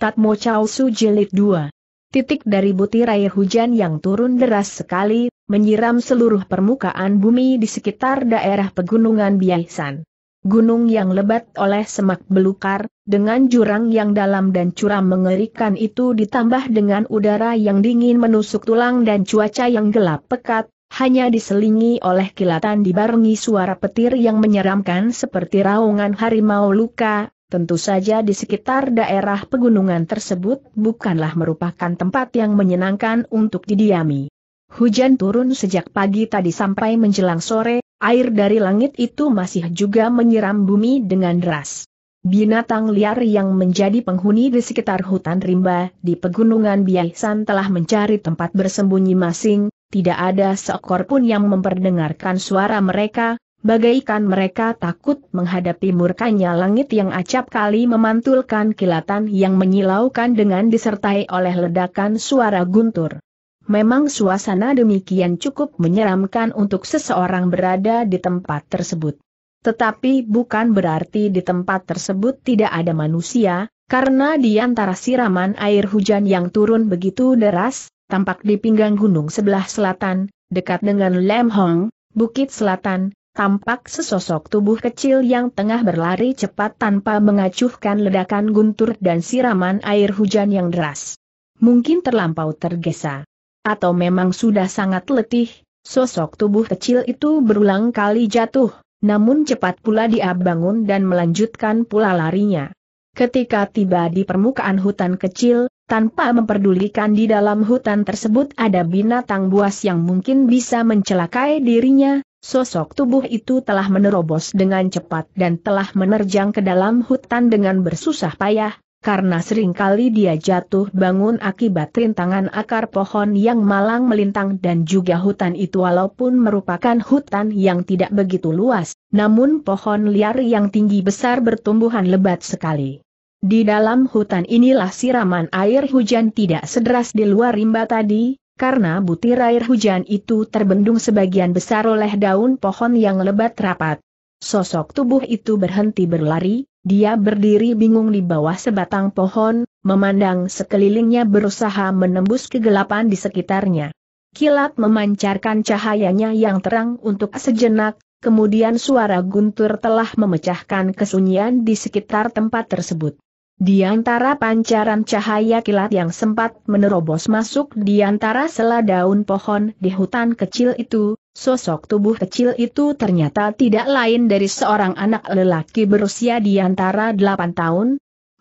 Tatmo Chao Su Jilid 2. Titik dari butir air hujan yang turun deras sekali, menyiram seluruh permukaan bumi di sekitar daerah pegunungan Biaisan. Gunung yang lebat oleh semak belukar, dengan jurang yang dalam dan curam mengerikan itu ditambah dengan udara yang dingin menusuk tulang dan cuaca yang gelap pekat, hanya diselingi oleh kilatan dibarengi suara petir yang menyeramkan seperti raungan harimau luka, Tentu saja di sekitar daerah pegunungan tersebut bukanlah merupakan tempat yang menyenangkan untuk didiami. Hujan turun sejak pagi tadi sampai menjelang sore, air dari langit itu masih juga menyiram bumi dengan deras. Binatang liar yang menjadi penghuni di sekitar hutan rimba di pegunungan Biaisan telah mencari tempat bersembunyi masing, tidak ada seekor pun yang memperdengarkan suara mereka, Bagaikan mereka takut menghadapi murkanya langit yang acap kali memantulkan kilatan yang menyilaukan dengan disertai oleh ledakan suara guntur. Memang suasana demikian cukup menyeramkan untuk seseorang berada di tempat tersebut. Tetapi bukan berarti di tempat tersebut tidak ada manusia, karena di antara siraman air hujan yang turun begitu deras, tampak di pinggang gunung sebelah selatan, dekat dengan Lemhong, Bukit Selatan, tampak sesosok tubuh kecil yang tengah berlari cepat tanpa mengacuhkan ledakan guntur dan siraman air hujan yang deras. Mungkin terlampau tergesa. Atau memang sudah sangat letih, sosok tubuh kecil itu berulang kali jatuh, namun cepat pula dia bangun dan melanjutkan pula larinya. Ketika tiba di permukaan hutan kecil, tanpa memperdulikan di dalam hutan tersebut ada binatang buas yang mungkin bisa mencelakai dirinya, Sosok tubuh itu telah menerobos dengan cepat dan telah menerjang ke dalam hutan dengan bersusah payah, karena seringkali dia jatuh bangun akibat rintangan akar pohon yang malang melintang dan juga hutan itu walaupun merupakan hutan yang tidak begitu luas, namun pohon liar yang tinggi besar bertumbuhan lebat sekali. Di dalam hutan inilah siraman air hujan tidak sederas di luar rimba tadi, karena butir air hujan itu terbendung sebagian besar oleh daun pohon yang lebat rapat. Sosok tubuh itu berhenti berlari, dia berdiri bingung di bawah sebatang pohon, memandang sekelilingnya berusaha menembus kegelapan di sekitarnya. Kilat memancarkan cahayanya yang terang untuk sejenak, kemudian suara guntur telah memecahkan kesunyian di sekitar tempat tersebut. Di antara pancaran cahaya kilat yang sempat menerobos masuk di antara sela daun pohon di hutan kecil itu, sosok tubuh kecil itu ternyata tidak lain dari seorang anak lelaki berusia di antara 8 tahun,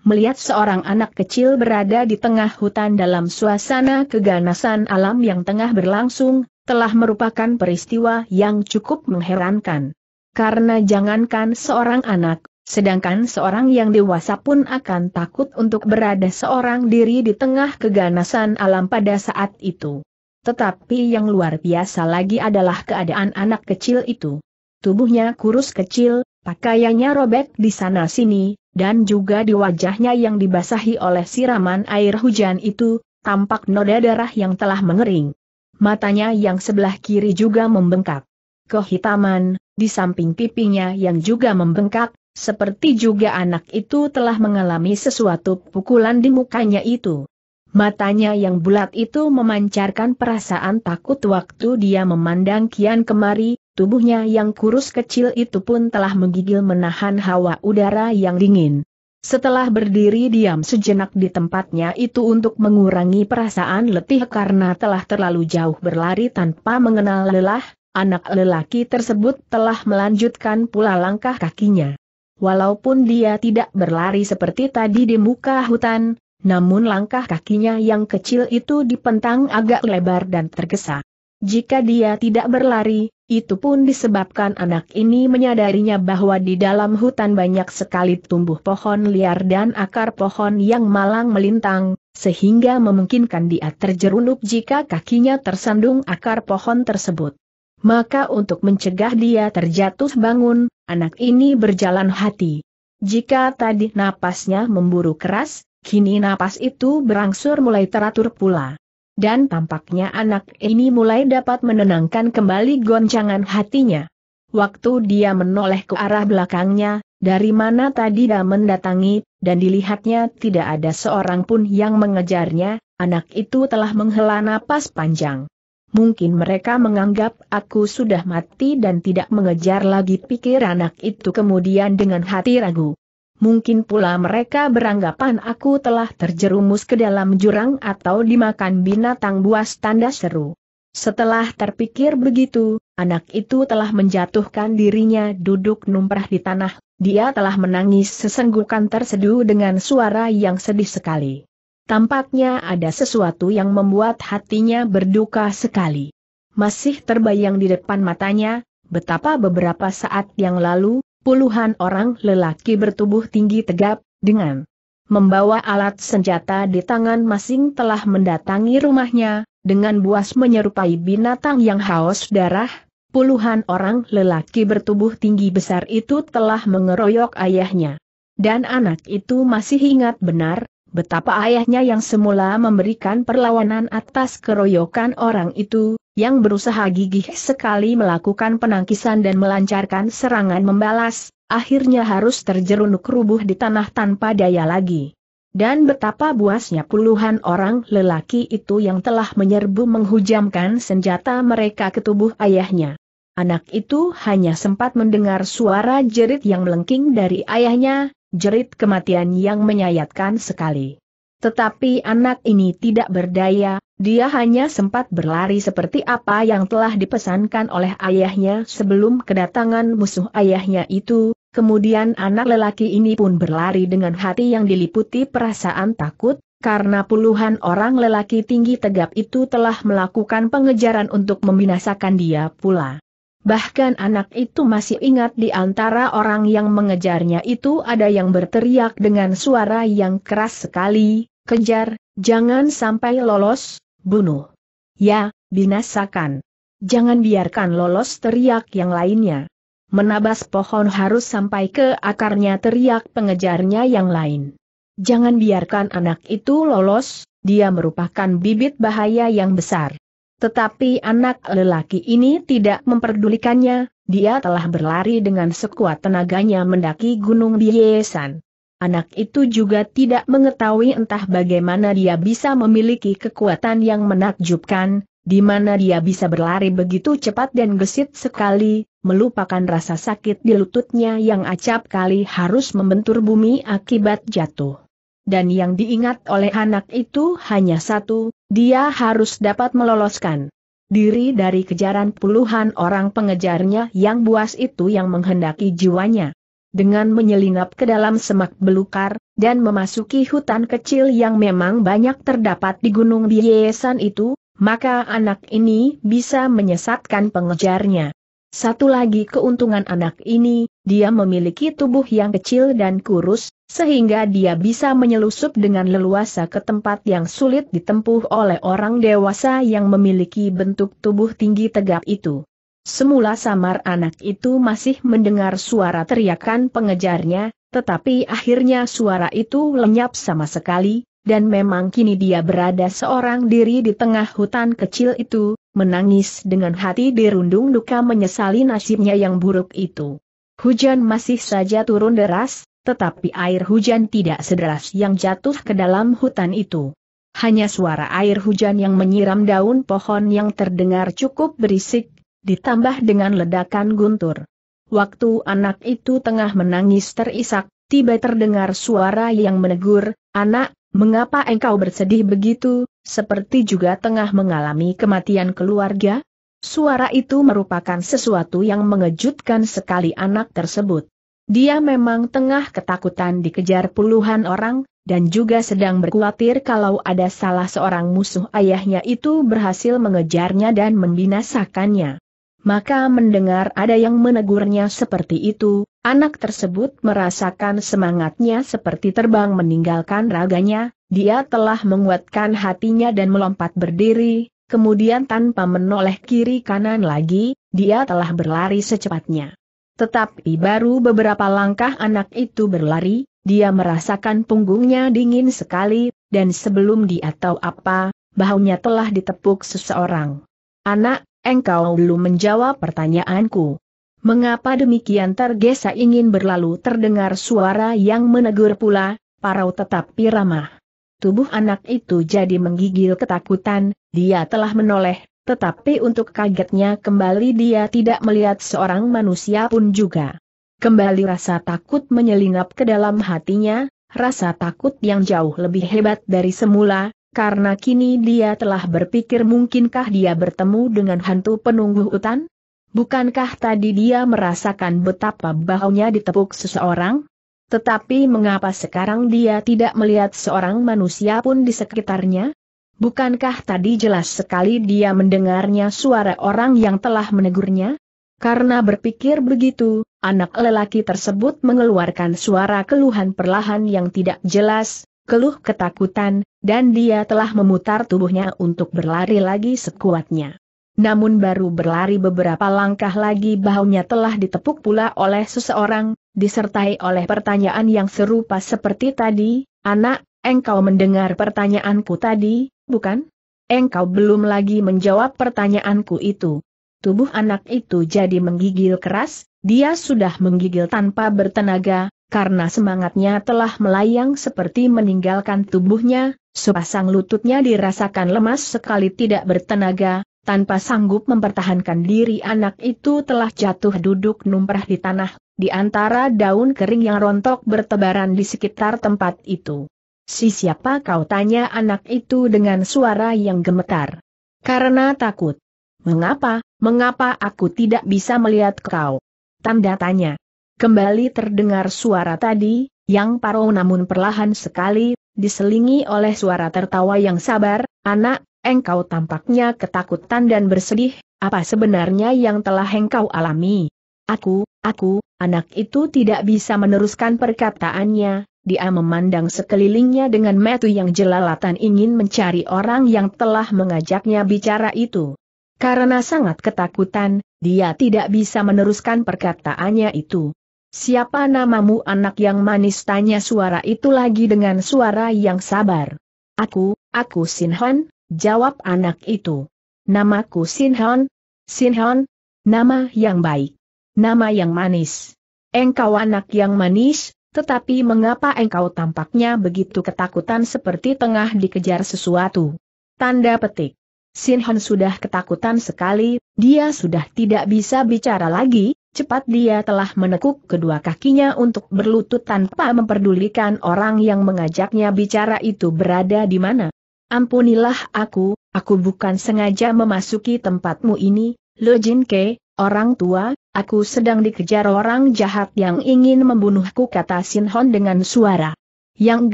Melihat seorang anak kecil berada di tengah hutan dalam suasana keganasan alam yang tengah berlangsung, telah merupakan peristiwa yang cukup mengherankan. Karena jangankan seorang anak, Sedangkan seorang yang dewasa pun akan takut untuk berada seorang diri di tengah keganasan alam pada saat itu. Tetapi yang luar biasa lagi adalah keadaan anak kecil itu. Tubuhnya kurus kecil, pakaiannya robek di sana-sini, dan juga di wajahnya yang dibasahi oleh siraman air hujan itu, tampak noda darah yang telah mengering. Matanya yang sebelah kiri juga membengkak. Kehitaman, di samping pipinya yang juga membengkak, seperti juga anak itu telah mengalami sesuatu pukulan di mukanya itu. Matanya yang bulat itu memancarkan perasaan takut waktu dia memandang kian kemari, tubuhnya yang kurus kecil itu pun telah menggigil menahan hawa udara yang dingin. Setelah berdiri diam sejenak di tempatnya itu untuk mengurangi perasaan letih karena telah terlalu jauh berlari tanpa mengenal lelah, anak lelaki tersebut telah melanjutkan pula langkah kakinya. Walaupun dia tidak berlari seperti tadi di muka hutan, namun langkah kakinya yang kecil itu dipentang agak lebar dan tergesa. Jika dia tidak berlari, itu pun disebabkan anak ini menyadarinya bahwa di dalam hutan banyak sekali tumbuh pohon liar dan akar pohon yang malang melintang, sehingga memungkinkan dia terjerunuk jika kakinya tersandung akar pohon tersebut maka untuk mencegah dia terjatuh bangun, anak ini berjalan hati. Jika tadi napasnya memburu keras, kini napas itu berangsur mulai teratur pula. Dan tampaknya anak ini mulai dapat menenangkan kembali goncangan hatinya. Waktu dia menoleh ke arah belakangnya, dari mana tadi dia mendatangi, dan dilihatnya tidak ada seorang pun yang mengejarnya, anak itu telah menghela napas panjang mungkin mereka menganggap aku sudah mati dan tidak mengejar lagi pikir anak itu kemudian dengan hati ragu. Mungkin pula mereka beranggapan aku telah terjerumus ke dalam jurang atau dimakan binatang buas tanda seru. Setelah terpikir begitu, anak itu telah menjatuhkan dirinya duduk numprah di tanah, dia telah menangis sesenggukan terseduh dengan suara yang sedih sekali. Tampaknya ada sesuatu yang membuat hatinya berduka sekali. Masih terbayang di depan matanya, betapa beberapa saat yang lalu, puluhan orang lelaki bertubuh tinggi tegap, dengan membawa alat senjata di tangan masing telah mendatangi rumahnya, dengan buas menyerupai binatang yang haus darah, puluhan orang lelaki bertubuh tinggi besar itu telah mengeroyok ayahnya. Dan anak itu masih ingat benar, Betapa ayahnya yang semula memberikan perlawanan atas keroyokan orang itu, yang berusaha gigih sekali melakukan penangkisan dan melancarkan serangan membalas, akhirnya harus terjerunuk rubuh di tanah tanpa daya lagi. Dan betapa buasnya puluhan orang lelaki itu yang telah menyerbu menghujamkan senjata mereka ke tubuh ayahnya. Anak itu hanya sempat mendengar suara jerit yang melengking dari ayahnya, jerit kematian yang menyayatkan sekali. Tetapi anak ini tidak berdaya, dia hanya sempat berlari seperti apa yang telah dipesankan oleh ayahnya sebelum kedatangan musuh ayahnya itu, kemudian anak lelaki ini pun berlari dengan hati yang diliputi perasaan takut, karena puluhan orang lelaki tinggi tegap itu telah melakukan pengejaran untuk membinasakan dia pula. Bahkan anak itu masih ingat di antara orang yang mengejarnya itu ada yang berteriak dengan suara yang keras sekali, kejar, jangan sampai lolos, bunuh. Ya, binasakan. Jangan biarkan lolos teriak yang lainnya. Menabas pohon harus sampai ke akarnya teriak pengejarnya yang lain. Jangan biarkan anak itu lolos, dia merupakan bibit bahaya yang besar. Tetapi anak lelaki ini tidak memperdulikannya, dia telah berlari dengan sekuat tenaganya mendaki Gunung Biesan. Anak itu juga tidak mengetahui entah bagaimana dia bisa memiliki kekuatan yang menakjubkan, di mana dia bisa berlari begitu cepat dan gesit sekali, melupakan rasa sakit di lututnya yang acap kali harus membentur bumi akibat jatuh. Dan yang diingat oleh anak itu hanya satu, dia harus dapat meloloskan diri dari kejaran puluhan orang pengejarnya yang buas itu yang menghendaki jiwanya. Dengan menyelinap ke dalam semak belukar, dan memasuki hutan kecil yang memang banyak terdapat di Gunung Biesan itu, maka anak ini bisa menyesatkan pengejarnya. Satu lagi keuntungan anak ini, dia memiliki tubuh yang kecil dan kurus, sehingga dia bisa menyelusup dengan leluasa ke tempat yang sulit ditempuh oleh orang dewasa yang memiliki bentuk tubuh tinggi tegap itu. Semula samar anak itu masih mendengar suara teriakan pengejarnya, tetapi akhirnya suara itu lenyap sama sekali, dan memang kini dia berada seorang diri di tengah hutan kecil itu, menangis dengan hati dirundung duka menyesali nasibnya yang buruk itu. Hujan masih saja turun deras, tetapi air hujan tidak sederas yang jatuh ke dalam hutan itu. Hanya suara air hujan yang menyiram daun pohon yang terdengar cukup berisik, ditambah dengan ledakan guntur. Waktu anak itu tengah menangis terisak, tiba terdengar suara yang menegur, anak, Mengapa engkau bersedih begitu, seperti juga tengah mengalami kematian keluarga? Suara itu merupakan sesuatu yang mengejutkan sekali anak tersebut. Dia memang tengah ketakutan dikejar puluhan orang, dan juga sedang berkhawatir kalau ada salah seorang musuh ayahnya itu berhasil mengejarnya dan membinasakannya. Maka mendengar ada yang menegurnya seperti itu, Anak tersebut merasakan semangatnya seperti terbang meninggalkan raganya, dia telah menguatkan hatinya dan melompat berdiri, kemudian tanpa menoleh kiri kanan lagi, dia telah berlari secepatnya. Tetapi baru beberapa langkah anak itu berlari, dia merasakan punggungnya dingin sekali, dan sebelum dia tahu apa, bahunya telah ditepuk seseorang. Anak, engkau belum menjawab pertanyaanku. Mengapa demikian tergesa ingin berlalu terdengar suara yang menegur pula, parau tetapi ramah. Tubuh anak itu jadi menggigil ketakutan, dia telah menoleh, tetapi untuk kagetnya kembali dia tidak melihat seorang manusia pun juga. Kembali rasa takut menyelinap ke dalam hatinya, rasa takut yang jauh lebih hebat dari semula, karena kini dia telah berpikir mungkinkah dia bertemu dengan hantu penunggu hutan? Bukankah tadi dia merasakan betapa bahunya ditepuk seseorang? Tetapi mengapa sekarang dia tidak melihat seorang manusia pun di sekitarnya? Bukankah tadi jelas sekali dia mendengarnya suara orang yang telah menegurnya? Karena berpikir begitu, anak lelaki tersebut mengeluarkan suara keluhan perlahan yang tidak jelas, keluh ketakutan, dan dia telah memutar tubuhnya untuk berlari lagi sekuatnya namun baru berlari beberapa langkah lagi bahunya telah ditepuk pula oleh seseorang, disertai oleh pertanyaan yang serupa seperti tadi, anak, engkau mendengar pertanyaanku tadi, bukan? Engkau belum lagi menjawab pertanyaanku itu. Tubuh anak itu jadi menggigil keras, dia sudah menggigil tanpa bertenaga, karena semangatnya telah melayang seperti meninggalkan tubuhnya, sepasang lututnya dirasakan lemas sekali tidak bertenaga, tanpa sanggup mempertahankan diri anak itu telah jatuh duduk numprah di tanah, di antara daun kering yang rontok bertebaran di sekitar tempat itu. Si siapa kau tanya anak itu dengan suara yang gemetar. Karena takut. Mengapa, mengapa aku tidak bisa melihat kau? Tanda tanya. Kembali terdengar suara tadi, yang parau namun perlahan sekali, diselingi oleh suara tertawa yang sabar, anak, engkau tampaknya ketakutan dan bersedih, apa sebenarnya yang telah engkau alami? Aku, aku, anak itu tidak bisa meneruskan perkataannya, dia memandang sekelilingnya dengan metu yang jelalatan ingin mencari orang yang telah mengajaknya bicara itu. Karena sangat ketakutan, dia tidak bisa meneruskan perkataannya itu. Siapa namamu anak yang manis tanya suara itu lagi dengan suara yang sabar. Aku, aku Sinhan, Jawab anak itu. Namaku Sinhon. Sinhon, nama yang baik. Nama yang manis. Engkau anak yang manis, tetapi mengapa engkau tampaknya begitu ketakutan seperti tengah dikejar sesuatu? Tanda petik. Sinhon sudah ketakutan sekali, dia sudah tidak bisa bicara lagi, cepat dia telah menekuk kedua kakinya untuk berlutut tanpa memperdulikan orang yang mengajaknya bicara itu berada di mana. Ampunilah aku, aku bukan sengaja memasuki tempatmu ini, Lo Jin Ke, orang tua, aku sedang dikejar orang jahat yang ingin membunuhku kata Sin Hon dengan suara yang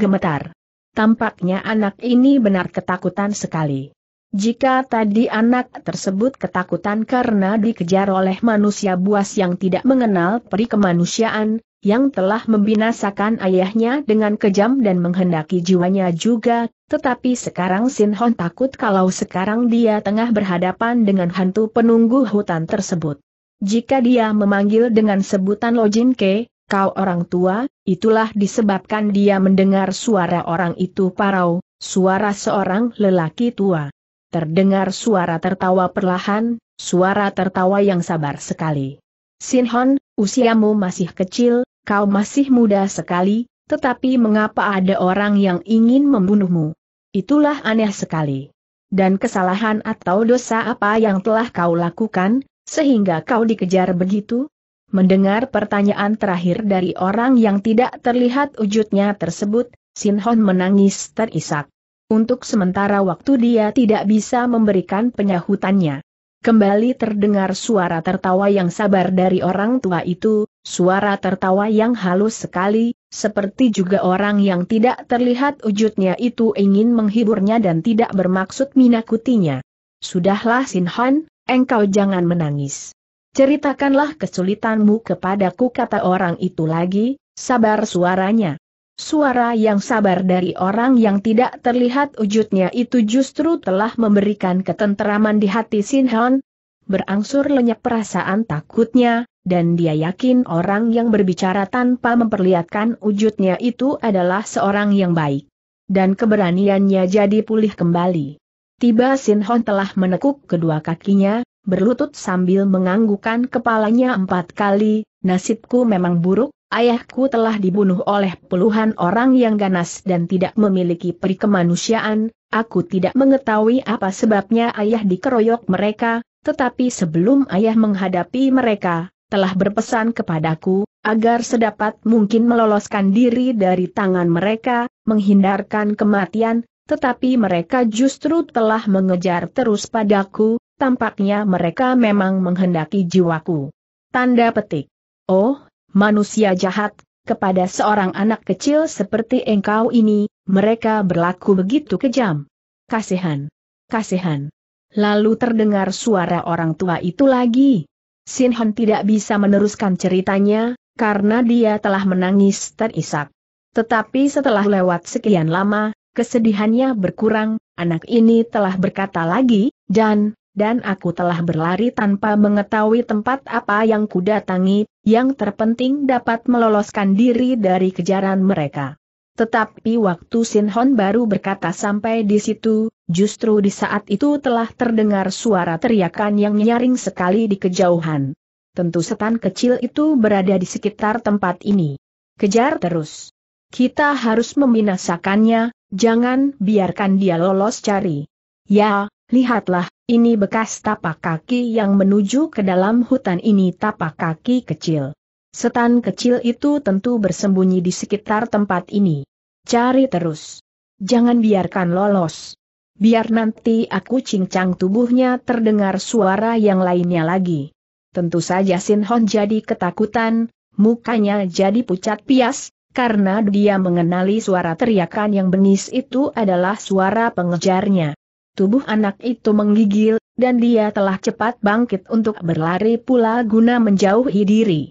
gemetar. Tampaknya anak ini benar ketakutan sekali. Jika tadi anak tersebut ketakutan karena dikejar oleh manusia buas yang tidak mengenal peri kemanusiaan, yang telah membinasakan ayahnya dengan kejam dan menghendaki jiwanya juga, tetapi sekarang Sin Hon takut kalau sekarang dia tengah berhadapan dengan hantu penunggu hutan tersebut. Jika dia memanggil dengan sebutan Lo Jin Ke, kau orang tua, itulah disebabkan dia mendengar suara orang itu parau, suara seorang lelaki tua. Terdengar suara tertawa perlahan, suara tertawa yang sabar sekali. Hon, usiamu masih kecil, Kau masih muda sekali, tetapi mengapa ada orang yang ingin membunuhmu? Itulah aneh sekali. Dan kesalahan atau dosa apa yang telah kau lakukan, sehingga kau dikejar begitu? Mendengar pertanyaan terakhir dari orang yang tidak terlihat wujudnya tersebut, Sinhon menangis terisak. Untuk sementara waktu dia tidak bisa memberikan penyahutannya. Kembali terdengar suara tertawa yang sabar dari orang tua itu, Suara tertawa yang halus sekali, seperti juga orang yang tidak terlihat wujudnya itu ingin menghiburnya dan tidak bermaksud minakutinya. Sudahlah Sin Han, engkau jangan menangis. Ceritakanlah kesulitanmu kepadaku kata orang itu lagi, sabar suaranya. Suara yang sabar dari orang yang tidak terlihat wujudnya itu justru telah memberikan ketenteraman di hati sin Sinhan. Berangsur lenyap perasaan takutnya, dan dia yakin orang yang berbicara tanpa memperlihatkan wujudnya itu adalah seorang yang baik. Dan keberaniannya jadi pulih kembali. Tiba Sin Hon telah menekuk kedua kakinya, berlutut sambil menganggukan kepalanya empat kali, nasibku memang buruk, ayahku telah dibunuh oleh puluhan orang yang ganas dan tidak memiliki perikemanusiaan. aku tidak mengetahui apa sebabnya ayah dikeroyok mereka, tetapi sebelum ayah menghadapi mereka, telah berpesan kepadaku, agar sedapat mungkin meloloskan diri dari tangan mereka, menghindarkan kematian, tetapi mereka justru telah mengejar terus padaku, tampaknya mereka memang menghendaki jiwaku. Tanda petik. Oh, manusia jahat, kepada seorang anak kecil seperti engkau ini, mereka berlaku begitu kejam. Kasihan. Kasihan. Lalu terdengar suara orang tua itu lagi. Sinhan tidak bisa meneruskan ceritanya, karena dia telah menangis terisak. Tetapi setelah lewat sekian lama, kesedihannya berkurang, anak ini telah berkata lagi, dan, dan aku telah berlari tanpa mengetahui tempat apa yang kudatangi, yang terpenting dapat meloloskan diri dari kejaran mereka. Tetapi waktu Hon baru berkata sampai di situ, justru di saat itu telah terdengar suara teriakan yang nyaring sekali di kejauhan. Tentu setan kecil itu berada di sekitar tempat ini. Kejar terus. Kita harus membinasakannya, jangan biarkan dia lolos cari. Ya, lihatlah, ini bekas tapak kaki yang menuju ke dalam hutan ini tapak kaki kecil. Setan kecil itu tentu bersembunyi di sekitar tempat ini. Cari terus. Jangan biarkan lolos. Biar nanti aku cincang tubuhnya terdengar suara yang lainnya lagi. Tentu saja Sin Hon jadi ketakutan, mukanya jadi pucat pias, karena dia mengenali suara teriakan yang bengis itu adalah suara pengejarnya. Tubuh anak itu menggigil, dan dia telah cepat bangkit untuk berlari pula guna menjauhi diri.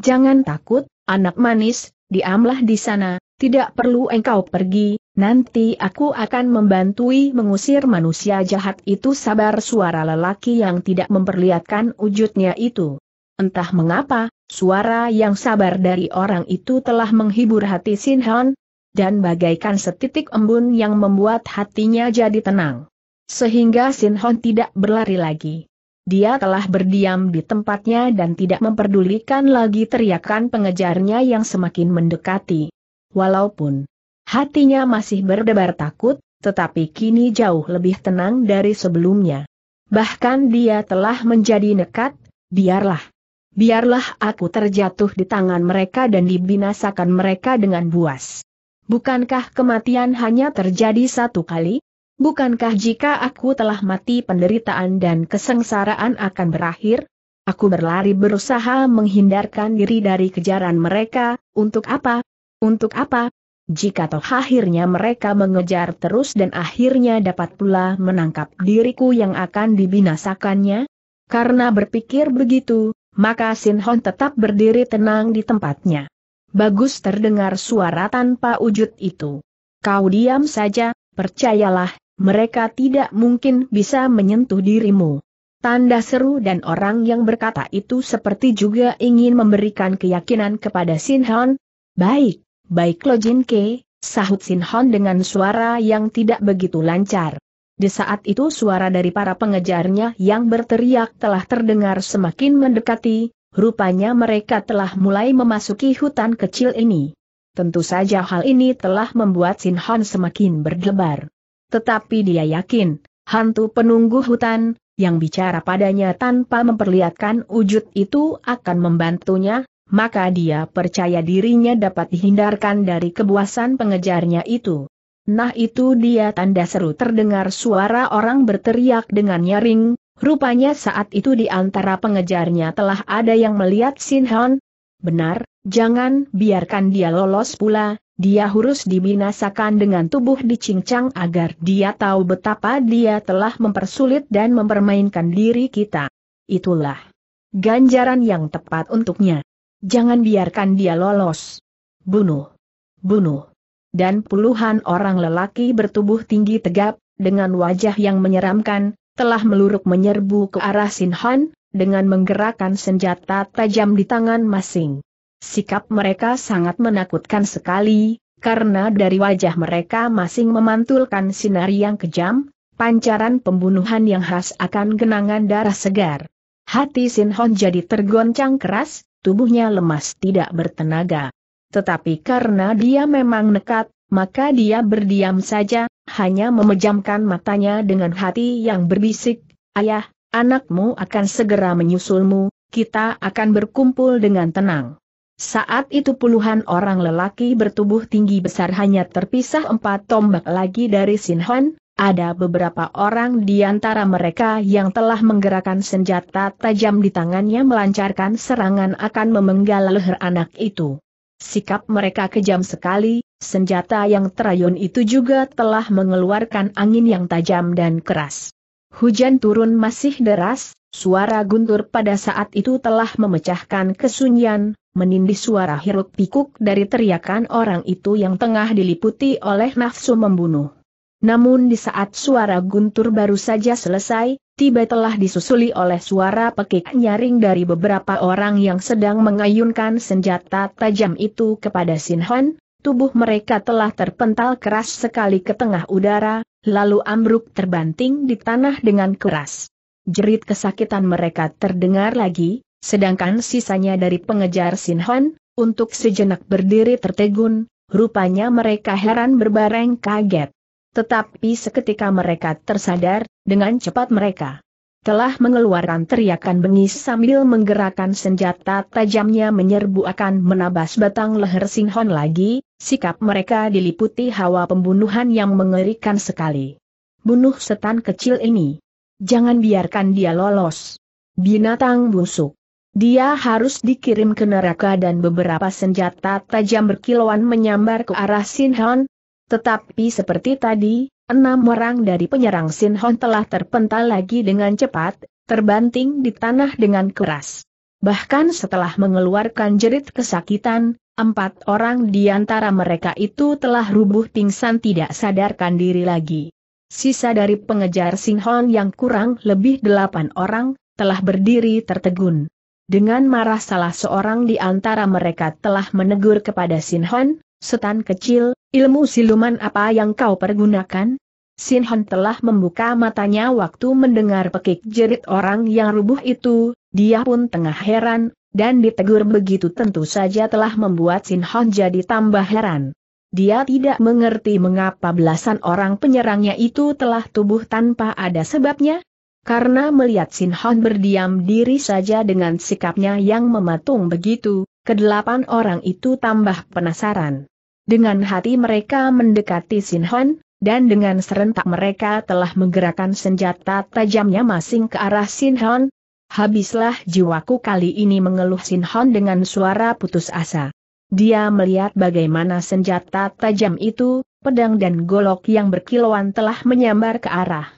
Jangan takut, anak manis, diamlah di sana, tidak perlu engkau pergi, nanti aku akan membantui mengusir manusia jahat itu sabar suara lelaki yang tidak memperlihatkan wujudnya itu. Entah mengapa, suara yang sabar dari orang itu telah menghibur hati Sin Sinhan, dan bagaikan setitik embun yang membuat hatinya jadi tenang. Sehingga Sin Sinhan tidak berlari lagi. Dia telah berdiam di tempatnya dan tidak memperdulikan lagi teriakan pengejarnya yang semakin mendekati. Walaupun hatinya masih berdebar takut, tetapi kini jauh lebih tenang dari sebelumnya. Bahkan dia telah menjadi nekat, biarlah. Biarlah aku terjatuh di tangan mereka dan dibinasakan mereka dengan buas. Bukankah kematian hanya terjadi satu kali? Bukankah jika aku telah mati penderitaan dan kesengsaraan akan berakhir? Aku berlari berusaha menghindarkan diri dari kejaran mereka, untuk apa? Untuk apa? Jika toh akhirnya mereka mengejar terus dan akhirnya dapat pula menangkap diriku yang akan dibinasakannya? Karena berpikir begitu, maka Sin Sinhon tetap berdiri tenang di tempatnya. Bagus terdengar suara tanpa wujud itu. Kau diam saja, percayalah, mereka tidak mungkin bisa menyentuh dirimu. Tanda seru dan orang yang berkata itu seperti juga ingin memberikan keyakinan kepada Sin Hon. Baik, baik Lo Jin Ke, sahut Sin Hon dengan suara yang tidak begitu lancar. Di saat itu suara dari para pengejarnya yang berteriak telah terdengar semakin mendekati, rupanya mereka telah mulai memasuki hutan kecil ini. Tentu saja hal ini telah membuat Sin Hon semakin berdebar. Tetapi dia yakin, hantu penunggu hutan, yang bicara padanya tanpa memperlihatkan wujud itu akan membantunya, maka dia percaya dirinya dapat dihindarkan dari kebuasan pengejarnya itu. Nah itu dia tanda seru terdengar suara orang berteriak dengan nyaring, rupanya saat itu di antara pengejarnya telah ada yang melihat Sin Hon, Benar, jangan biarkan dia lolos pula, dia harus dibinasakan dengan tubuh dicincang agar dia tahu betapa dia telah mempersulit dan mempermainkan diri kita. Itulah ganjaran yang tepat untuknya. Jangan biarkan dia lolos. Bunuh. Bunuh. Dan puluhan orang lelaki bertubuh tinggi tegap, dengan wajah yang menyeramkan, telah meluruk menyerbu ke arah Sinhan, dengan menggerakkan senjata tajam di tangan masing. Sikap mereka sangat menakutkan sekali, karena dari wajah mereka masing memantulkan sinar yang kejam, pancaran pembunuhan yang khas akan genangan darah segar. Hati Sin Hon jadi tergoncang keras, tubuhnya lemas tidak bertenaga. Tetapi karena dia memang nekat, maka dia berdiam saja, hanya memejamkan matanya dengan hati yang berbisik, Ayah, Anakmu akan segera menyusulmu, kita akan berkumpul dengan tenang. Saat itu puluhan orang lelaki bertubuh tinggi besar hanya terpisah empat tombak lagi dari Sinhan, ada beberapa orang di antara mereka yang telah menggerakkan senjata tajam di tangannya melancarkan serangan akan memenggal leher anak itu. Sikap mereka kejam sekali, senjata yang terayun itu juga telah mengeluarkan angin yang tajam dan keras. Hujan turun masih deras, suara guntur pada saat itu telah memecahkan kesunyian, menindih suara hiruk pikuk dari teriakan orang itu yang tengah diliputi oleh nafsu membunuh. Namun di saat suara guntur baru saja selesai, tiba telah disusuli oleh suara pekik nyaring dari beberapa orang yang sedang mengayunkan senjata tajam itu kepada Sinhan, tubuh mereka telah terpental keras sekali ke tengah udara, lalu ambruk terbanting di tanah dengan keras. Jerit kesakitan mereka terdengar lagi, sedangkan sisanya dari pengejar Sinhan, untuk sejenak berdiri tertegun, rupanya mereka heran berbareng kaget. Tetapi seketika mereka tersadar, dengan cepat mereka telah mengeluarkan teriakan bengis sambil menggerakkan senjata tajamnya menyerbu akan menabas batang leher Singhon lagi, sikap mereka diliputi hawa pembunuhan yang mengerikan sekali. Bunuh setan kecil ini. Jangan biarkan dia lolos. Binatang busuk. Dia harus dikirim ke neraka dan beberapa senjata tajam berkilauan menyambar ke arah Sinhon Tetapi seperti tadi, enam orang dari penyerang Sinhon telah terpental lagi dengan cepat, terbanting di tanah dengan keras. Bahkan setelah mengeluarkan jerit kesakitan, empat orang di antara mereka itu telah rubuh pingsan tidak sadarkan diri lagi. Sisa dari pengejar Sinhon yang kurang lebih delapan orang, telah berdiri tertegun. Dengan marah salah seorang di antara mereka telah menegur kepada Sinhon, Setan kecil, ilmu siluman apa yang kau pergunakan? Sinhan telah membuka matanya waktu mendengar pekik jerit orang yang rubuh itu, dia pun tengah heran, dan ditegur begitu tentu saja telah membuat Sinhan jadi tambah heran. Dia tidak mengerti mengapa belasan orang penyerangnya itu telah tubuh tanpa ada sebabnya, karena melihat Sinhan berdiam diri saja dengan sikapnya yang mematung begitu, Kedelapan orang itu tambah penasaran. Dengan hati mereka mendekati Sin Hon, dan dengan serentak mereka telah menggerakkan senjata tajamnya masing ke arah Sin Hon. Habislah jiwaku kali ini mengeluh Sin Hon dengan suara putus asa. Dia melihat bagaimana senjata tajam itu, pedang dan golok yang berkilauan telah menyambar ke arah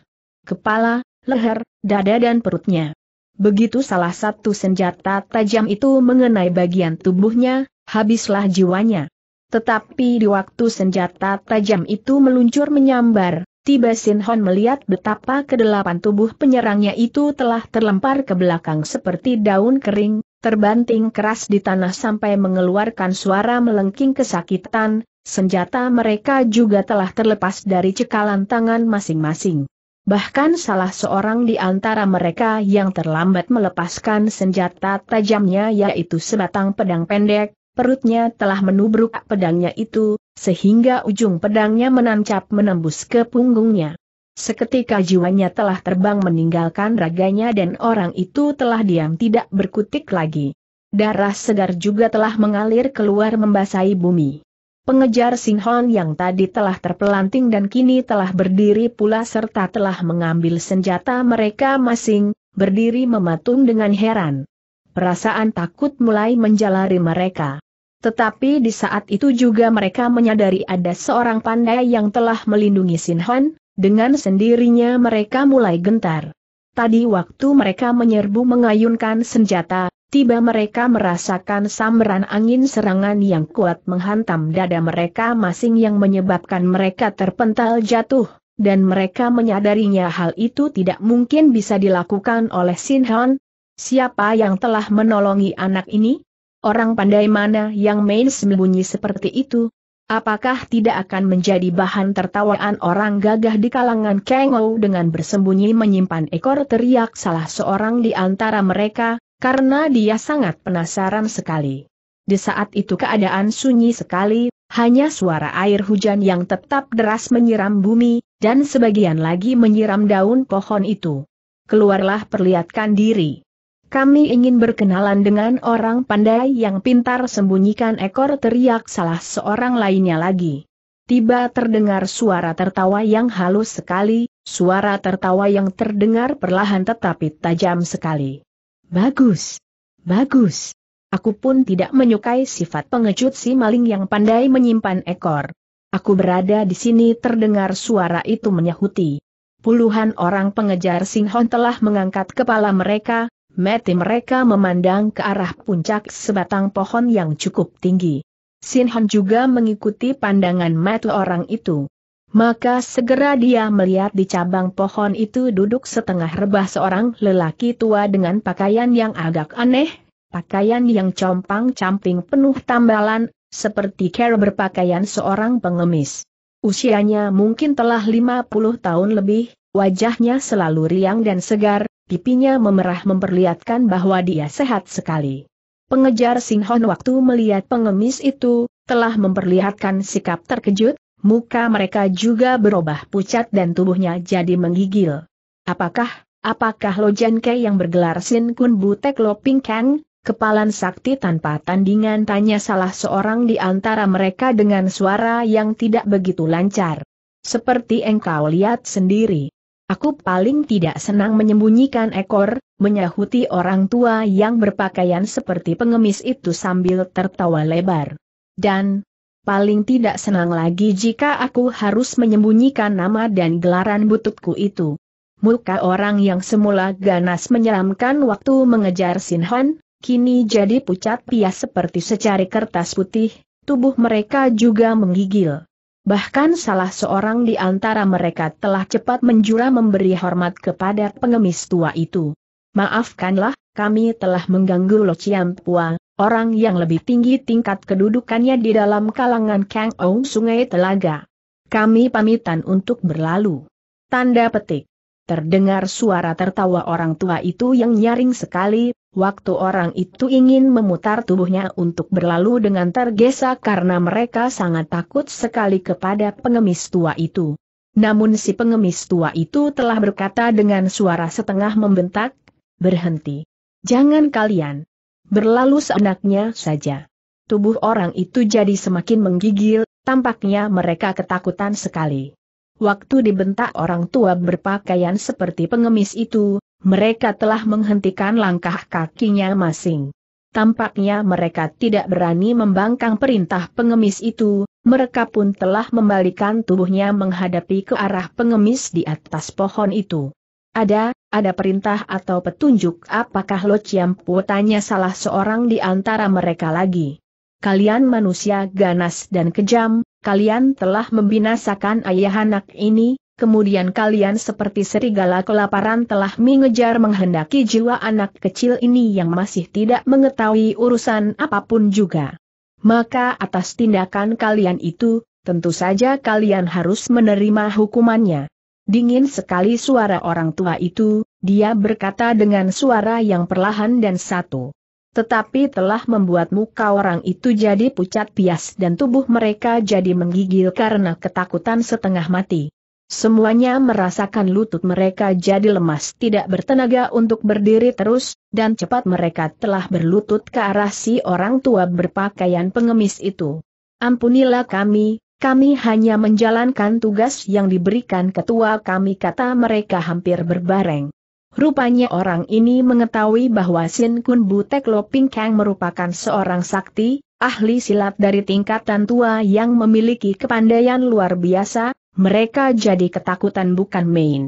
kepala, leher, dada dan perutnya. Begitu salah satu senjata tajam itu mengenai bagian tubuhnya, habislah jiwanya. Tetapi di waktu senjata tajam itu meluncur menyambar, tiba Shin-hon melihat betapa kedelapan tubuh penyerangnya itu telah terlempar ke belakang seperti daun kering, terbanting keras di tanah sampai mengeluarkan suara melengking kesakitan, senjata mereka juga telah terlepas dari cekalan tangan masing-masing. Bahkan salah seorang di antara mereka yang terlambat melepaskan senjata tajamnya yaitu sebatang pedang pendek, perutnya telah menubruk pedangnya itu, sehingga ujung pedangnya menancap menembus ke punggungnya. Seketika jiwanya telah terbang meninggalkan raganya dan orang itu telah diam tidak berkutik lagi. Darah segar juga telah mengalir keluar membasahi bumi. Pengejar Sinhon yang tadi telah terpelanting dan kini telah berdiri pula serta telah mengambil senjata mereka masing, berdiri mematung dengan heran. Perasaan takut mulai menjalari mereka. Tetapi di saat itu juga mereka menyadari ada seorang pandai yang telah melindungi Sinhon, dengan sendirinya mereka mulai gentar. Tadi waktu mereka menyerbu mengayunkan senjata, Tiba mereka merasakan samberan angin serangan yang kuat menghantam dada mereka masing yang menyebabkan mereka terpental jatuh, dan mereka menyadarinya hal itu tidak mungkin bisa dilakukan oleh Sin Han. Siapa yang telah menolongi anak ini? Orang pandai mana yang main sembunyi seperti itu? Apakah tidak akan menjadi bahan tertawaan orang gagah di kalangan Kengou dengan bersembunyi menyimpan ekor teriak salah seorang di antara mereka, karena dia sangat penasaran sekali. Di saat itu keadaan sunyi sekali, hanya suara air hujan yang tetap deras menyiram bumi, dan sebagian lagi menyiram daun pohon itu. Keluarlah perlihatkan diri. Kami ingin berkenalan dengan orang pandai yang pintar sembunyikan ekor teriak salah seorang lainnya lagi. Tiba terdengar suara tertawa yang halus sekali, suara tertawa yang terdengar perlahan tetapi tajam sekali. Bagus. Bagus. Aku pun tidak menyukai sifat pengecut si maling yang pandai menyimpan ekor. Aku berada di sini terdengar suara itu menyahuti. Puluhan orang pengejar Singhon telah mengangkat kepala mereka, mati mereka memandang ke arah puncak sebatang pohon yang cukup tinggi. Sinhon juga mengikuti pandangan mata orang itu. Maka segera dia melihat di cabang pohon itu duduk setengah rebah seorang lelaki tua dengan pakaian yang agak aneh, pakaian yang compang-camping penuh tambalan, seperti care berpakaian seorang pengemis. Usianya mungkin telah 50 tahun lebih, wajahnya selalu riang dan segar, pipinya memerah memperlihatkan bahwa dia sehat sekali. Pengejar Singhon waktu melihat pengemis itu, telah memperlihatkan sikap terkejut, Muka mereka juga berubah pucat dan tubuhnya jadi menggigil. Apakah, apakah Lo yang bergelar Sin Kun Butek Lo Ping Kang? Kepalan sakti tanpa tandingan tanya salah seorang di antara mereka dengan suara yang tidak begitu lancar. Seperti engkau lihat sendiri. Aku paling tidak senang menyembunyikan ekor, menyahuti orang tua yang berpakaian seperti pengemis itu sambil tertawa lebar. Dan, paling tidak senang lagi jika aku harus menyembunyikan nama dan gelaran bututku itu. Muka orang yang semula ganas menyeramkan waktu mengejar sin Sinhan, kini jadi pucat pias seperti secari kertas putih, tubuh mereka juga menggigil. Bahkan salah seorang di antara mereka telah cepat menjura memberi hormat kepada pengemis tua itu. Maafkanlah, kami telah mengganggu Lo tua, orang yang lebih tinggi tingkat kedudukannya di dalam kalangan Kang Ong Sungai Telaga. Kami pamitan untuk berlalu. Tanda petik. Terdengar suara tertawa orang tua itu yang nyaring sekali, waktu orang itu ingin memutar tubuhnya untuk berlalu dengan tergesa karena mereka sangat takut sekali kepada pengemis tua itu. Namun si pengemis tua itu telah berkata dengan suara setengah membentak, berhenti. Jangan kalian berlalu seenaknya saja. Tubuh orang itu jadi semakin menggigil, tampaknya mereka ketakutan sekali. Waktu dibentak orang tua berpakaian seperti pengemis itu, mereka telah menghentikan langkah kakinya masing. Tampaknya mereka tidak berani membangkang perintah pengemis itu, mereka pun telah membalikan tubuhnya menghadapi ke arah pengemis di atas pohon itu. Ada, ada perintah atau petunjuk apakah Lo Chiampu tanya salah seorang di antara mereka lagi. Kalian manusia ganas dan kejam, kalian telah membinasakan ayah anak ini, kemudian kalian seperti serigala kelaparan telah mengejar menghendaki jiwa anak kecil ini yang masih tidak mengetahui urusan apapun juga. Maka atas tindakan kalian itu, tentu saja kalian harus menerima hukumannya. Dingin sekali suara orang tua itu, dia berkata dengan suara yang perlahan dan satu. Tetapi telah membuat muka orang itu jadi pucat pias dan tubuh mereka jadi menggigil karena ketakutan setengah mati. Semuanya merasakan lutut mereka jadi lemas tidak bertenaga untuk berdiri terus, dan cepat mereka telah berlutut ke arah si orang tua berpakaian pengemis itu. Ampunilah kami, kami hanya menjalankan tugas yang diberikan ketua kami kata mereka hampir berbareng. Rupanya orang ini mengetahui bahwa Sin Kun Butek Loping Kang merupakan seorang sakti, ahli silat dari tingkatan tua yang memiliki kepandaian luar biasa, mereka jadi ketakutan bukan main.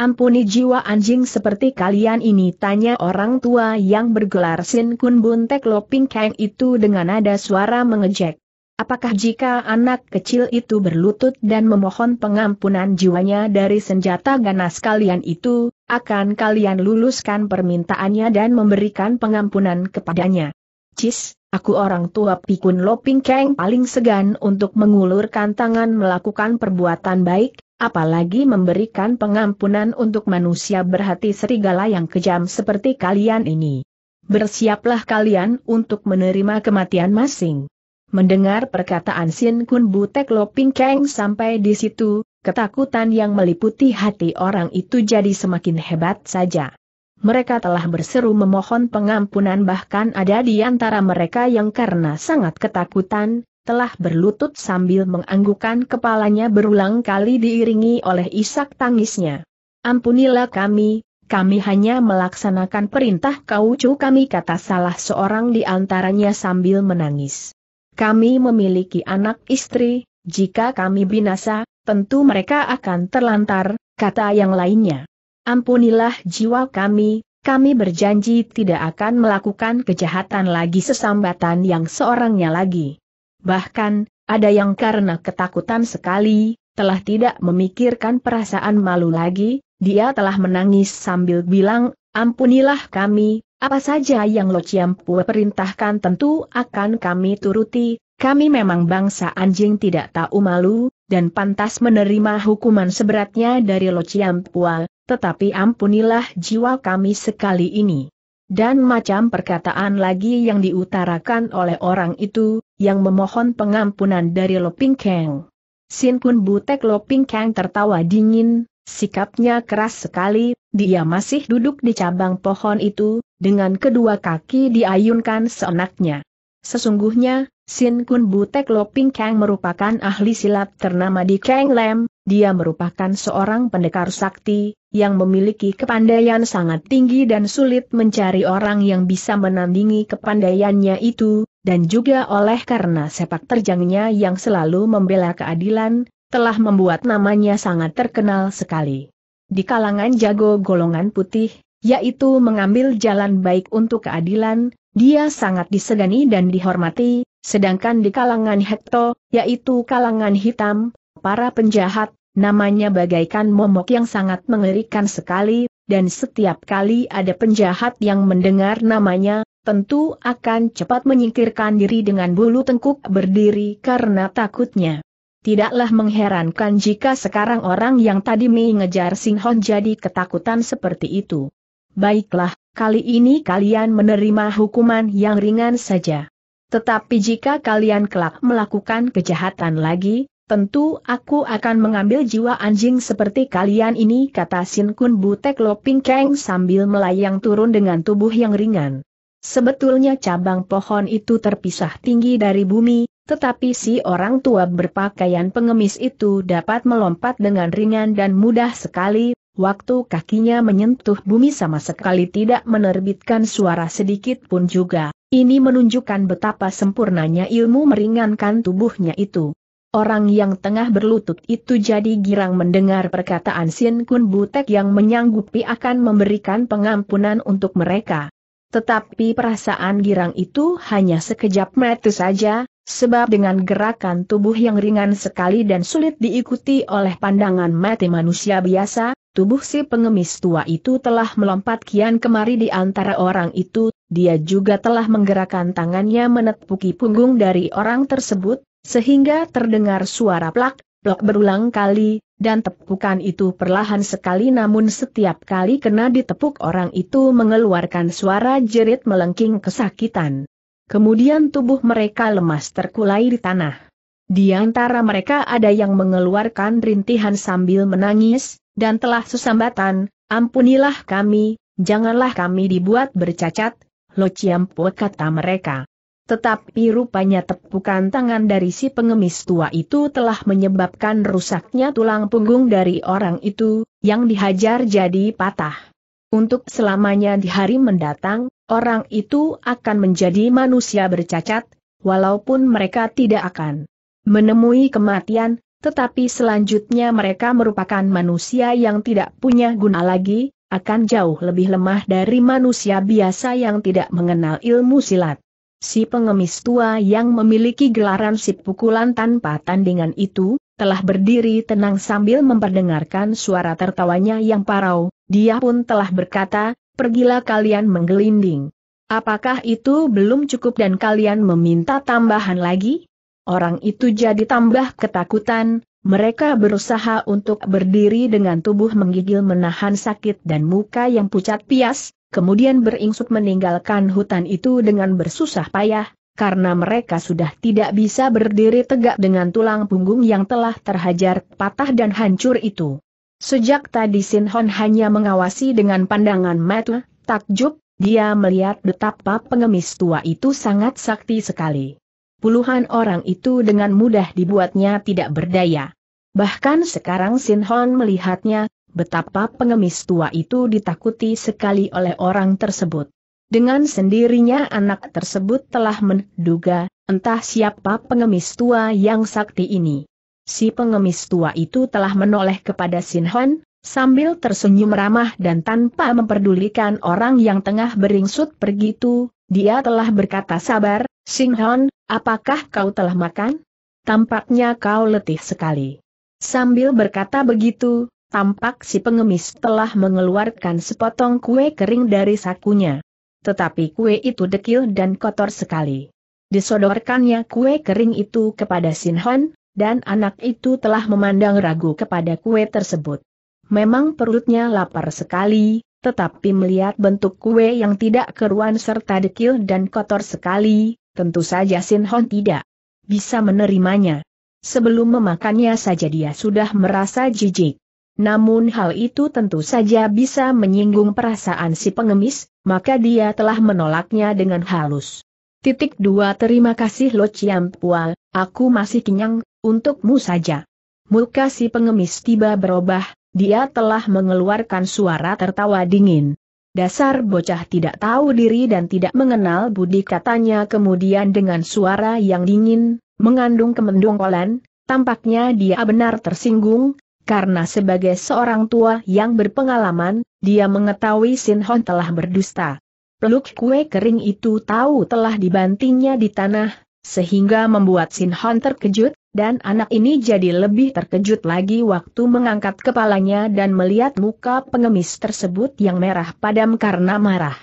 Ampuni jiwa anjing seperti kalian ini tanya orang tua yang bergelar Sin Kun Lo Loping Kang itu dengan nada suara mengejek. Apakah jika anak kecil itu berlutut dan memohon pengampunan jiwanya dari senjata ganas kalian itu, akan kalian luluskan permintaannya dan memberikan pengampunan kepadanya? Cis, aku orang tua pikun Loping Keng paling segan untuk mengulurkan tangan melakukan perbuatan baik, apalagi memberikan pengampunan untuk manusia berhati serigala yang kejam seperti kalian ini. Bersiaplah kalian untuk menerima kematian masing Mendengar perkataan Sin Kun Butek Loping Keng sampai di situ, ketakutan yang meliputi hati orang itu jadi semakin hebat saja. Mereka telah berseru memohon pengampunan bahkan ada di antara mereka yang karena sangat ketakutan, telah berlutut sambil menganggukkan kepalanya berulang kali diiringi oleh isak tangisnya. Ampunilah kami, kami hanya melaksanakan perintah kaucu kami kata salah seorang di antaranya sambil menangis kami memiliki anak istri, jika kami binasa, tentu mereka akan terlantar, kata yang lainnya. Ampunilah jiwa kami, kami berjanji tidak akan melakukan kejahatan lagi sesambatan yang seorangnya lagi. Bahkan, ada yang karena ketakutan sekali, telah tidak memikirkan perasaan malu lagi, dia telah menangis sambil bilang, ampunilah kami, apa saja yang Lo Chiampu perintahkan tentu akan kami turuti, kami memang bangsa anjing tidak tahu malu, dan pantas menerima hukuman seberatnya dari Lo Chiampu, tetapi ampunilah jiwa kami sekali ini. Dan macam perkataan lagi yang diutarakan oleh orang itu, yang memohon pengampunan dari Lo Pingkeng. Sin Kun Butek Lo Pingkeng tertawa dingin, sikapnya keras sekali, dia masih duduk di cabang pohon itu, dengan kedua kaki diayunkan seenaknya. Sesungguhnya, Sin Kun Butek Loping Kang merupakan ahli silat ternama di Kang Lem, dia merupakan seorang pendekar sakti, yang memiliki kepandaian sangat tinggi dan sulit mencari orang yang bisa menandingi kepandaiannya itu, dan juga oleh karena sepak terjangnya yang selalu membela keadilan, telah membuat namanya sangat terkenal sekali. Di kalangan jago golongan putih, yaitu mengambil jalan baik untuk keadilan, dia sangat disegani dan dihormati, sedangkan di kalangan Hekto, yaitu kalangan hitam, para penjahat, namanya bagaikan momok yang sangat mengerikan sekali, dan setiap kali ada penjahat yang mendengar namanya, tentu akan cepat menyingkirkan diri dengan bulu tengkuk berdiri karena takutnya. Tidaklah mengherankan jika sekarang orang yang tadi mengejar Singhon jadi ketakutan seperti itu. Baiklah, kali ini kalian menerima hukuman yang ringan saja. Tetapi jika kalian kelak melakukan kejahatan lagi, tentu aku akan mengambil jiwa anjing seperti kalian ini kata Sin Kun Butek Loping Keng sambil melayang turun dengan tubuh yang ringan. Sebetulnya cabang pohon itu terpisah tinggi dari bumi, tetapi si orang tua berpakaian pengemis itu dapat melompat dengan ringan dan mudah sekali, waktu kakinya menyentuh bumi sama sekali tidak menerbitkan suara sedikit pun juga. Ini menunjukkan betapa sempurnanya ilmu meringankan tubuhnya itu. Orang yang tengah berlutut itu jadi girang mendengar perkataan Sin Kun Butek yang menyanggupi akan memberikan pengampunan untuk mereka. Tetapi perasaan girang itu hanya sekejap mati saja, Sebab dengan gerakan tubuh yang ringan sekali dan sulit diikuti oleh pandangan mati manusia biasa, tubuh si pengemis tua itu telah melompat kian kemari di antara orang itu, dia juga telah menggerakkan tangannya menepuki punggung dari orang tersebut, sehingga terdengar suara plak, plak berulang kali, dan tepukan itu perlahan sekali namun setiap kali kena ditepuk orang itu mengeluarkan suara jerit melengking kesakitan. Kemudian tubuh mereka lemas terkulai di tanah. Di antara mereka ada yang mengeluarkan rintihan sambil menangis, dan telah sesambatan, ampunilah kami, janganlah kami dibuat bercacat, lo ciampo kata mereka. Tetapi rupanya tepukan tangan dari si pengemis tua itu telah menyebabkan rusaknya tulang punggung dari orang itu, yang dihajar jadi patah. Untuk selamanya di hari mendatang, Orang itu akan menjadi manusia bercacat, walaupun mereka tidak akan menemui kematian, tetapi selanjutnya mereka merupakan manusia yang tidak punya guna lagi, akan jauh lebih lemah dari manusia biasa yang tidak mengenal ilmu silat. Si pengemis tua yang memiliki gelaran si pukulan tanpa tandingan itu, telah berdiri tenang sambil memperdengarkan suara tertawanya yang parau, dia pun telah berkata, pergilah kalian menggelinding. Apakah itu belum cukup dan kalian meminta tambahan lagi? Orang itu jadi tambah ketakutan, mereka berusaha untuk berdiri dengan tubuh menggigil menahan sakit dan muka yang pucat pias, kemudian beringsut meninggalkan hutan itu dengan bersusah payah, karena mereka sudah tidak bisa berdiri tegak dengan tulang punggung yang telah terhajar patah dan hancur itu. Sejak tadi Sin Hon hanya mengawasi dengan pandangan mata, takjub, dia melihat betapa pengemis tua itu sangat sakti sekali. Puluhan orang itu dengan mudah dibuatnya tidak berdaya. Bahkan sekarang Sin Hon melihatnya, betapa pengemis tua itu ditakuti sekali oleh orang tersebut. Dengan sendirinya anak tersebut telah menduga, entah siapa pengemis tua yang sakti ini si pengemis tua itu telah menoleh kepada Sin Hon, sambil tersenyum ramah dan tanpa memperdulikan orang yang tengah beringsut pergi itu, dia telah berkata sabar, Sin Hon, apakah kau telah makan? Tampaknya kau letih sekali. Sambil berkata begitu, tampak si pengemis telah mengeluarkan sepotong kue kering dari sakunya. Tetapi kue itu dekil dan kotor sekali. Disodorkannya kue kering itu kepada Sin Hon, dan anak itu telah memandang ragu kepada kue tersebut. Memang perutnya lapar sekali, tetapi melihat bentuk kue yang tidak keruan serta dekil dan kotor sekali, tentu saja Sin Hon tidak bisa menerimanya. Sebelum memakannya saja dia sudah merasa jijik. Namun hal itu tentu saja bisa menyinggung perasaan si pengemis, maka dia telah menolaknya dengan halus. Titik 2 Terima kasih Lo Chiam Pual, Aku masih kenyang, untukmu saja. Muka si pengemis tiba berubah, dia telah mengeluarkan suara tertawa dingin. Dasar bocah tidak tahu diri dan tidak mengenal budi katanya kemudian dengan suara yang dingin, mengandung kemendungkolan, tampaknya dia benar tersinggung, karena sebagai seorang tua yang berpengalaman, dia mengetahui Sin telah berdusta. Peluk kue kering itu tahu telah dibantingnya di tanah, sehingga membuat Sin Hon terkejut, dan anak ini jadi lebih terkejut lagi waktu mengangkat kepalanya dan melihat muka pengemis tersebut yang merah padam karena marah.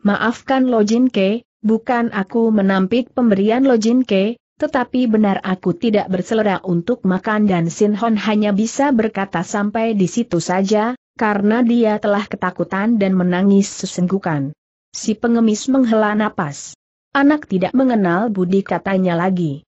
Maafkan Lo jin Ke, bukan aku menampik pemberian Lo jin Ke, tetapi benar aku tidak berselera untuk makan dan Sin Hon hanya bisa berkata sampai di situ saja, karena dia telah ketakutan dan menangis sesenggukan. Si pengemis menghela napas. Anak tidak mengenal budi katanya lagi.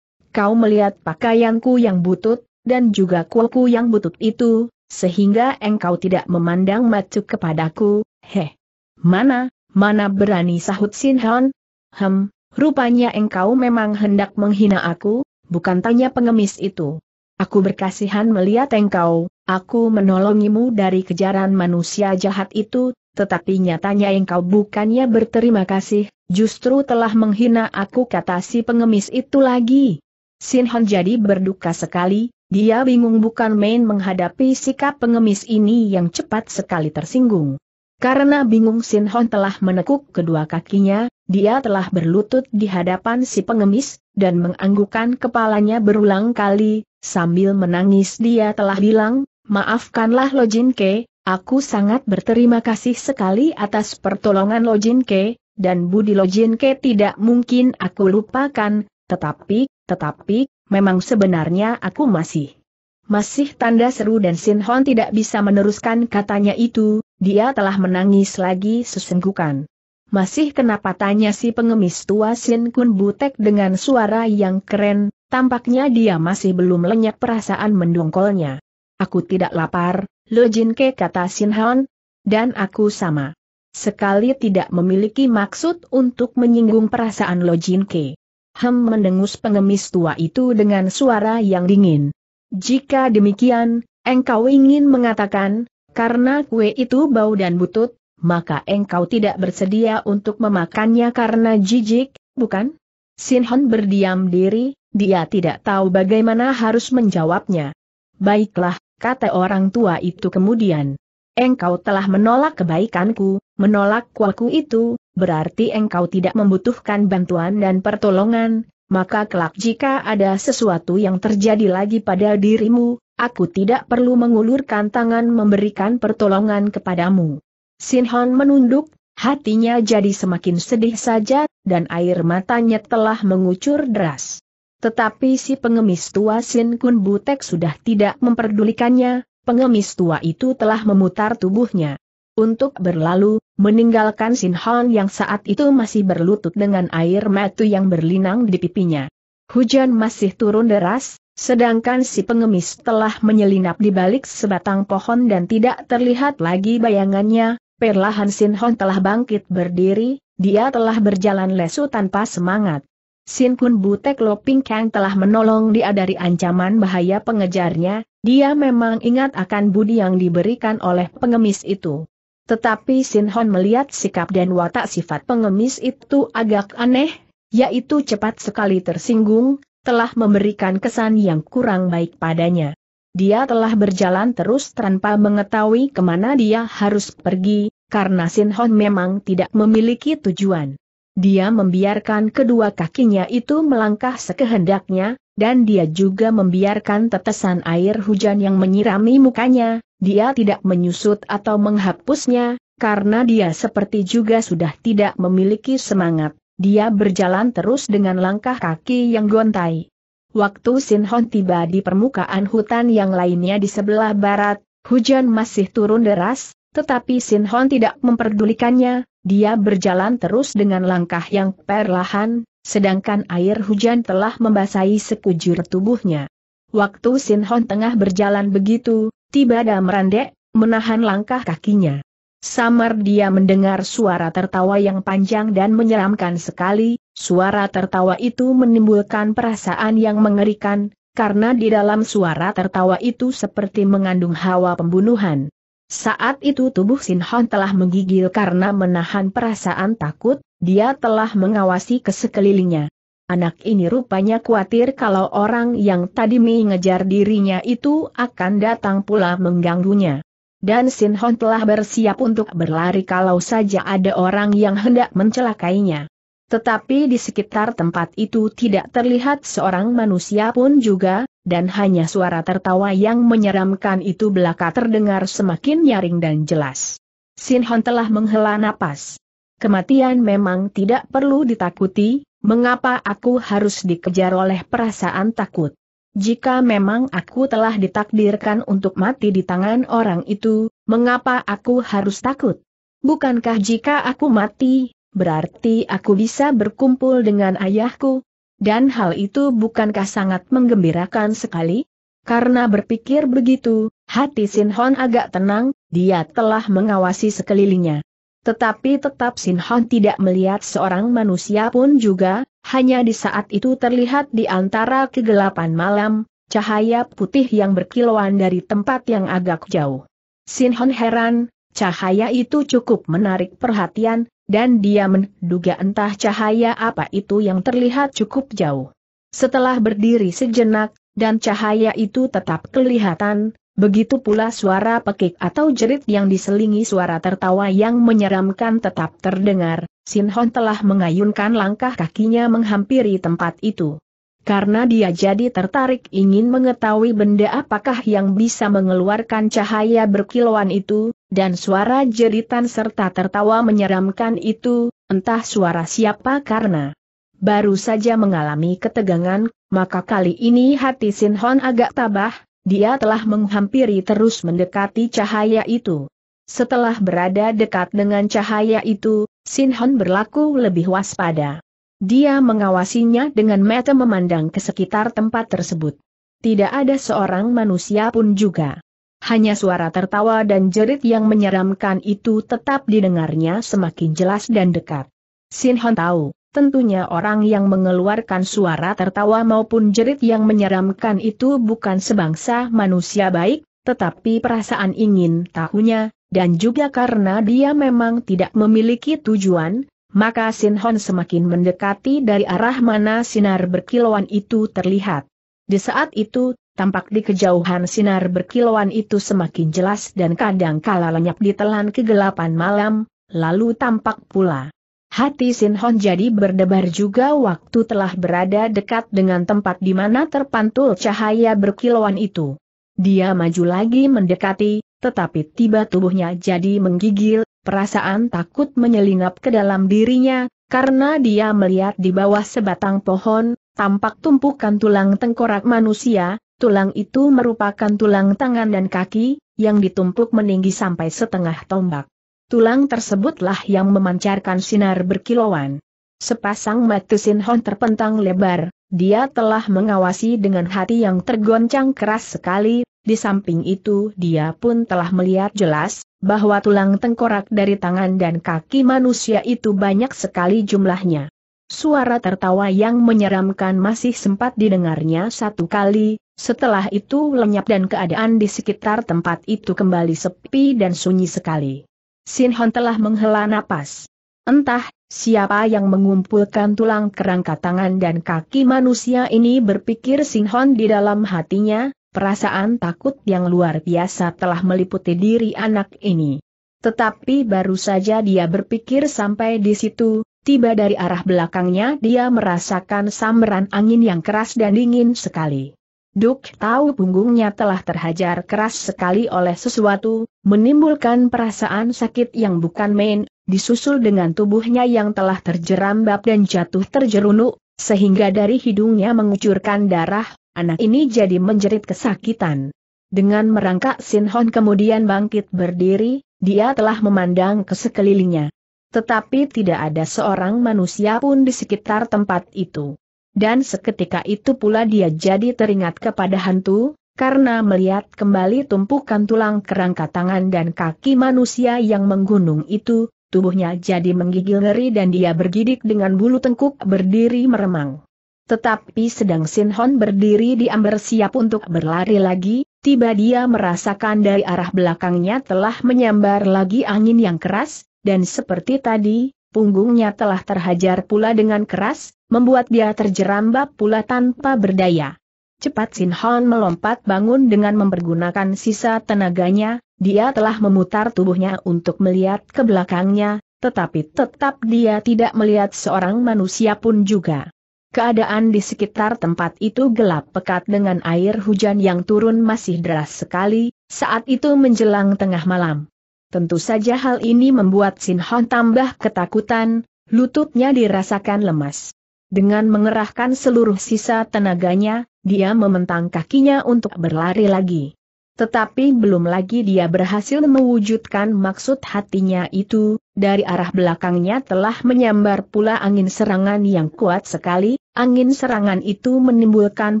Kau melihat pakaianku yang butut, dan juga kuku yang butut itu, sehingga engkau tidak memandang macu kepadaku, heh. Mana, mana berani sahut Sinhon. Hem, rupanya engkau memang hendak menghina aku, bukan tanya pengemis itu. Aku berkasihan melihat engkau, aku menolongimu dari kejaran manusia jahat itu, tetapi nyatanya engkau bukannya berterima kasih, justru telah menghina aku kata si pengemis itu lagi. Sin jadi berduka sekali, dia bingung bukan main menghadapi sikap pengemis ini yang cepat sekali tersinggung. Karena bingung Sin Hon telah menekuk kedua kakinya, dia telah berlutut di hadapan si pengemis, dan menganggukkan kepalanya berulang kali, sambil menangis dia telah bilang, maafkanlah Lo Jin Ke, aku sangat berterima kasih sekali atas pertolongan Lo Jin Ke, dan Lojin Ke tidak mungkin aku lupakan, tetapi, tetapi, memang sebenarnya aku masih. Masih tanda seru dan Sin Hon tidak bisa meneruskan katanya itu, dia telah menangis lagi sesenggukan. Masih kenapa tanya si pengemis tua Sin Kun Butek dengan suara yang keren, tampaknya dia masih belum lenyap perasaan mendongkolnya. Aku tidak lapar, Lo Jin Ke kata Sin Hon, dan aku sama. Sekali tidak memiliki maksud untuk menyinggung perasaan Lo Jin Ke. Hem mendengus pengemis tua itu dengan suara yang dingin. Jika demikian, engkau ingin mengatakan, karena kue itu bau dan butut, maka engkau tidak bersedia untuk memakannya karena jijik, bukan? Sin Hon berdiam diri, dia tidak tahu bagaimana harus menjawabnya. Baiklah, kata orang tua itu kemudian. Engkau telah menolak kebaikanku, menolak kuaku itu, berarti engkau tidak membutuhkan bantuan dan pertolongan, maka kelak jika ada sesuatu yang terjadi lagi pada dirimu, aku tidak perlu mengulurkan tangan memberikan pertolongan kepadamu. Sinhon menunduk, hatinya jadi semakin sedih saja, dan air matanya telah mengucur deras. Tetapi si pengemis tua Sin Kun Butek sudah tidak memperdulikannya, pengemis tua itu telah memutar tubuhnya. Untuk berlalu, meninggalkan Sin Han yang saat itu masih berlutut dengan air mata yang berlinang di pipinya. Hujan masih turun deras, Sedangkan si pengemis telah menyelinap di balik sebatang pohon dan tidak terlihat lagi bayangannya, perlahan Sin Hon telah bangkit berdiri, dia telah berjalan lesu tanpa semangat. Sin Kun Butek Loping Kang telah menolong dia dari ancaman bahaya pengejarnya, dia memang ingat akan budi yang diberikan oleh pengemis itu. Tetapi Sin Hon melihat sikap dan watak sifat pengemis itu agak aneh, yaitu cepat sekali tersinggung, telah memberikan kesan yang kurang baik padanya. Dia telah berjalan terus tanpa mengetahui kemana dia harus pergi, karena Sin Hon memang tidak memiliki tujuan. Dia membiarkan kedua kakinya itu melangkah sekehendaknya, dan dia juga membiarkan tetesan air hujan yang menyirami mukanya, dia tidak menyusut atau menghapusnya, karena dia seperti juga sudah tidak memiliki semangat. Dia berjalan terus dengan langkah kaki yang gontai. Waktu Sin Hon tiba di permukaan hutan yang lainnya di sebelah barat, hujan masih turun deras, tetapi Sin Hon tidak memperdulikannya, dia berjalan terus dengan langkah yang perlahan, sedangkan air hujan telah membasahi sekujur tubuhnya. Waktu Sin Hon tengah berjalan begitu, tiba ada merandek, menahan langkah kakinya. Samar dia mendengar suara tertawa yang panjang dan menyeramkan sekali, suara tertawa itu menimbulkan perasaan yang mengerikan, karena di dalam suara tertawa itu seperti mengandung hawa pembunuhan. Saat itu tubuh Sin Hon telah menggigil karena menahan perasaan takut, dia telah mengawasi ke sekelilingnya. Anak ini rupanya khawatir kalau orang yang tadi mengejar dirinya itu akan datang pula mengganggunya. Dan Sin Hon telah bersiap untuk berlari kalau saja ada orang yang hendak mencelakainya. Tetapi di sekitar tempat itu tidak terlihat seorang manusia pun juga, dan hanya suara tertawa yang menyeramkan itu belaka terdengar semakin nyaring dan jelas. Sinhon telah menghela napas. Kematian memang tidak perlu ditakuti, mengapa aku harus dikejar oleh perasaan takut? Jika memang aku telah ditakdirkan untuk mati di tangan orang itu, mengapa aku harus takut? Bukankah jika aku mati, berarti aku bisa berkumpul dengan ayahku, dan hal itu bukankah sangat menggembirakan sekali? Karena berpikir begitu, hati Sinhon agak tenang, dia telah mengawasi sekelilingnya. Tetapi tetap Sinhon tidak melihat seorang manusia pun juga, hanya di saat itu terlihat di antara kegelapan malam, cahaya putih yang berkilauan dari tempat yang agak jauh. Sinhon heran, cahaya itu cukup menarik perhatian, dan dia menduga entah cahaya apa itu yang terlihat cukup jauh. Setelah berdiri sejenak, dan cahaya itu tetap kelihatan, begitu pula suara pekik atau jerit yang diselingi suara tertawa yang menyeramkan tetap terdengar, Sin telah mengayunkan langkah kakinya menghampiri tempat itu karena dia jadi tertarik ingin mengetahui benda apakah yang bisa mengeluarkan cahaya berkilauan itu, dan suara jeritan serta tertawa menyeramkan itu, entah suara siapa karena baru saja mengalami ketegangan, maka kali ini hati Sin Sinhon agak tabah, dia telah menghampiri terus mendekati cahaya itu. Setelah berada dekat dengan cahaya itu, Sin Sinhon berlaku lebih waspada. Dia mengawasinya dengan mata memandang ke sekitar tempat tersebut. Tidak ada seorang manusia pun juga. Hanya suara tertawa dan jerit yang menyeramkan itu tetap didengarnya semakin jelas dan dekat. Sin Hon tahu, tentunya orang yang mengeluarkan suara tertawa maupun jerit yang menyeramkan itu bukan sebangsa manusia baik, tetapi perasaan ingin tahunya, dan juga karena dia memang tidak memiliki tujuan, maka Sin Hon semakin mendekati dari arah mana sinar berkilauan itu terlihat. Di saat itu, tampak di kejauhan sinar berkilauan itu semakin jelas dan kadang kala lenyap ditelan kegelapan malam, lalu tampak pula. Hati Sin Hon jadi berdebar juga waktu telah berada dekat dengan tempat di mana terpantul cahaya berkilauan itu. Dia maju lagi mendekati, tetapi tiba tubuhnya jadi menggigil, Perasaan takut menyelinap ke dalam dirinya, karena dia melihat di bawah sebatang pohon, tampak tumpukan tulang tengkorak manusia, tulang itu merupakan tulang tangan dan kaki, yang ditumpuk meninggi sampai setengah tombak. Tulang tersebutlah yang memancarkan sinar berkilauan. Sepasang mata Hon terpentang lebar, dia telah mengawasi dengan hati yang tergoncang keras sekali, di samping itu dia pun telah melihat jelas, bahwa tulang tengkorak dari tangan dan kaki manusia itu banyak sekali jumlahnya. Suara tertawa yang menyeramkan masih sempat didengarnya satu kali, setelah itu lenyap dan keadaan di sekitar tempat itu kembali sepi dan sunyi sekali. Sinhon telah menghela napas. Entah, siapa yang mengumpulkan tulang kerangka tangan dan kaki manusia ini berpikir Sinhon di dalam hatinya, perasaan takut yang luar biasa telah meliputi diri anak ini. Tetapi baru saja dia berpikir sampai di situ, tiba dari arah belakangnya dia merasakan samberan angin yang keras dan dingin sekali. Duk tahu punggungnya telah terhajar keras sekali oleh sesuatu, menimbulkan perasaan sakit yang bukan main, disusul dengan tubuhnya yang telah terjerambab dan jatuh terjerunuk, sehingga dari hidungnya mengucurkan darah, Anak ini jadi menjerit kesakitan. Dengan merangkak Sin Hon kemudian bangkit berdiri, dia telah memandang ke sekelilingnya. Tetapi tidak ada seorang manusia pun di sekitar tempat itu. Dan seketika itu pula dia jadi teringat kepada hantu, karena melihat kembali tumpukan tulang kerangka tangan dan kaki manusia yang menggunung itu, tubuhnya jadi menggigil ngeri dan dia bergidik dengan bulu tengkuk berdiri meremang. Tetapi sedang Sin Sinhon berdiri di amber siap untuk berlari lagi, tiba dia merasakan dari arah belakangnya telah menyambar lagi angin yang keras, dan seperti tadi, punggungnya telah terhajar pula dengan keras, membuat dia terjerambab pula tanpa berdaya. Cepat Sin Sinhon melompat bangun dengan mempergunakan sisa tenaganya, dia telah memutar tubuhnya untuk melihat ke belakangnya, tetapi tetap dia tidak melihat seorang manusia pun juga. Keadaan di sekitar tempat itu gelap pekat dengan air hujan yang turun masih deras sekali, saat itu menjelang tengah malam. Tentu saja hal ini membuat Sin Hon tambah ketakutan, lututnya dirasakan lemas. Dengan mengerahkan seluruh sisa tenaganya, dia mementang kakinya untuk berlari lagi. Tetapi belum lagi dia berhasil mewujudkan maksud hatinya itu, dari arah belakangnya telah menyambar pula angin serangan yang kuat sekali, angin serangan itu menimbulkan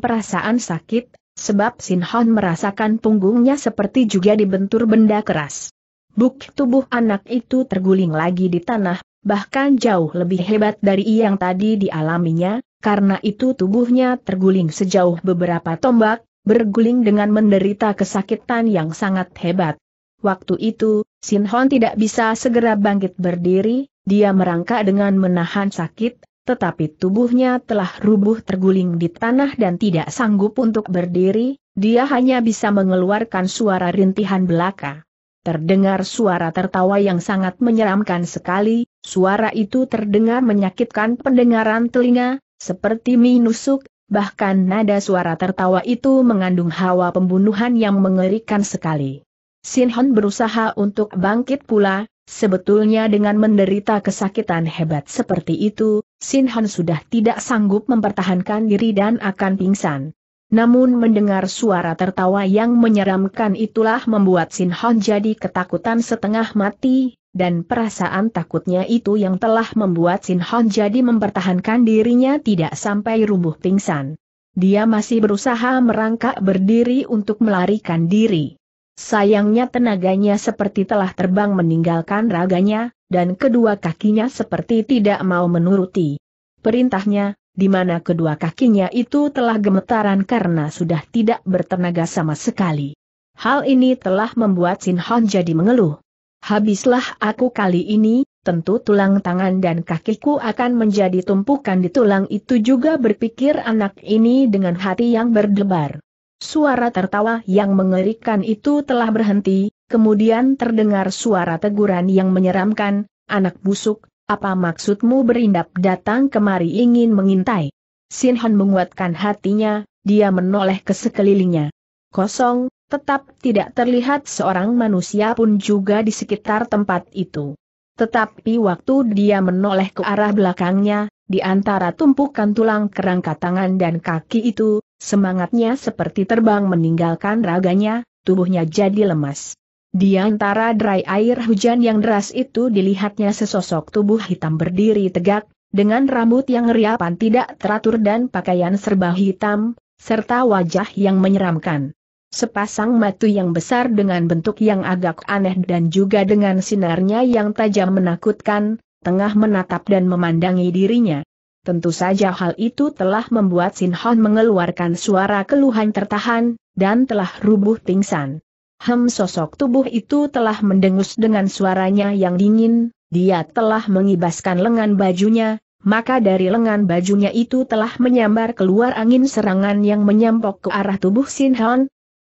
perasaan sakit, sebab Sinhon merasakan punggungnya seperti juga dibentur benda keras. Buk tubuh anak itu terguling lagi di tanah, bahkan jauh lebih hebat dari yang tadi dialaminya, karena itu tubuhnya terguling sejauh beberapa tombak, berguling dengan menderita kesakitan yang sangat hebat. Waktu itu, Sin Hon tidak bisa segera bangkit berdiri, dia merangkak dengan menahan sakit, tetapi tubuhnya telah rubuh terguling di tanah dan tidak sanggup untuk berdiri, dia hanya bisa mengeluarkan suara rintihan belaka. Terdengar suara tertawa yang sangat menyeramkan sekali, suara itu terdengar menyakitkan pendengaran telinga, seperti minusuk, bahkan nada suara tertawa itu mengandung hawa pembunuhan yang mengerikan sekali. Sinhon berusaha untuk bangkit pula, sebetulnya dengan menderita kesakitan hebat seperti itu, Sinhon sudah tidak sanggup mempertahankan diri dan akan pingsan. Namun mendengar suara tertawa yang menyeramkan itulah membuat Sin Hon jadi ketakutan setengah mati, dan perasaan takutnya itu yang telah membuat Sin Hon jadi mempertahankan dirinya tidak sampai rubuh pingsan. Dia masih berusaha merangkak berdiri untuk melarikan diri. Sayangnya tenaganya seperti telah terbang meninggalkan raganya, dan kedua kakinya seperti tidak mau menuruti perintahnya, di mana kedua kakinya itu telah gemetaran karena sudah tidak bertenaga sama sekali. Hal ini telah membuat Sin Hon jadi mengeluh. Habislah aku kali ini, tentu tulang tangan dan kakiku akan menjadi tumpukan di tulang itu juga berpikir anak ini dengan hati yang berdebar. Suara tertawa yang mengerikan itu telah berhenti, kemudian terdengar suara teguran yang menyeramkan, anak busuk, apa maksudmu berindap datang kemari ingin mengintai? Sin Han menguatkan hatinya, dia menoleh ke sekelilingnya. Kosong, tetap tidak terlihat seorang manusia pun juga di sekitar tempat itu. Tetapi waktu dia menoleh ke arah belakangnya, di antara tumpukan tulang kerangka tangan dan kaki itu, semangatnya seperti terbang meninggalkan raganya, tubuhnya jadi lemas. Di antara derai air hujan yang deras itu dilihatnya sesosok tubuh hitam berdiri tegak, dengan rambut yang riapan tidak teratur dan pakaian serba hitam, serta wajah yang menyeramkan. Sepasang matu yang besar dengan bentuk yang agak aneh dan juga dengan sinarnya yang tajam menakutkan, tengah menatap dan memandangi dirinya. Tentu saja hal itu telah membuat Sin Hon mengeluarkan suara keluhan tertahan, dan telah rubuh pingsan. Hem sosok tubuh itu telah mendengus dengan suaranya yang dingin, dia telah mengibaskan lengan bajunya, maka dari lengan bajunya itu telah menyambar keluar angin serangan yang menyampok ke arah tubuh Sin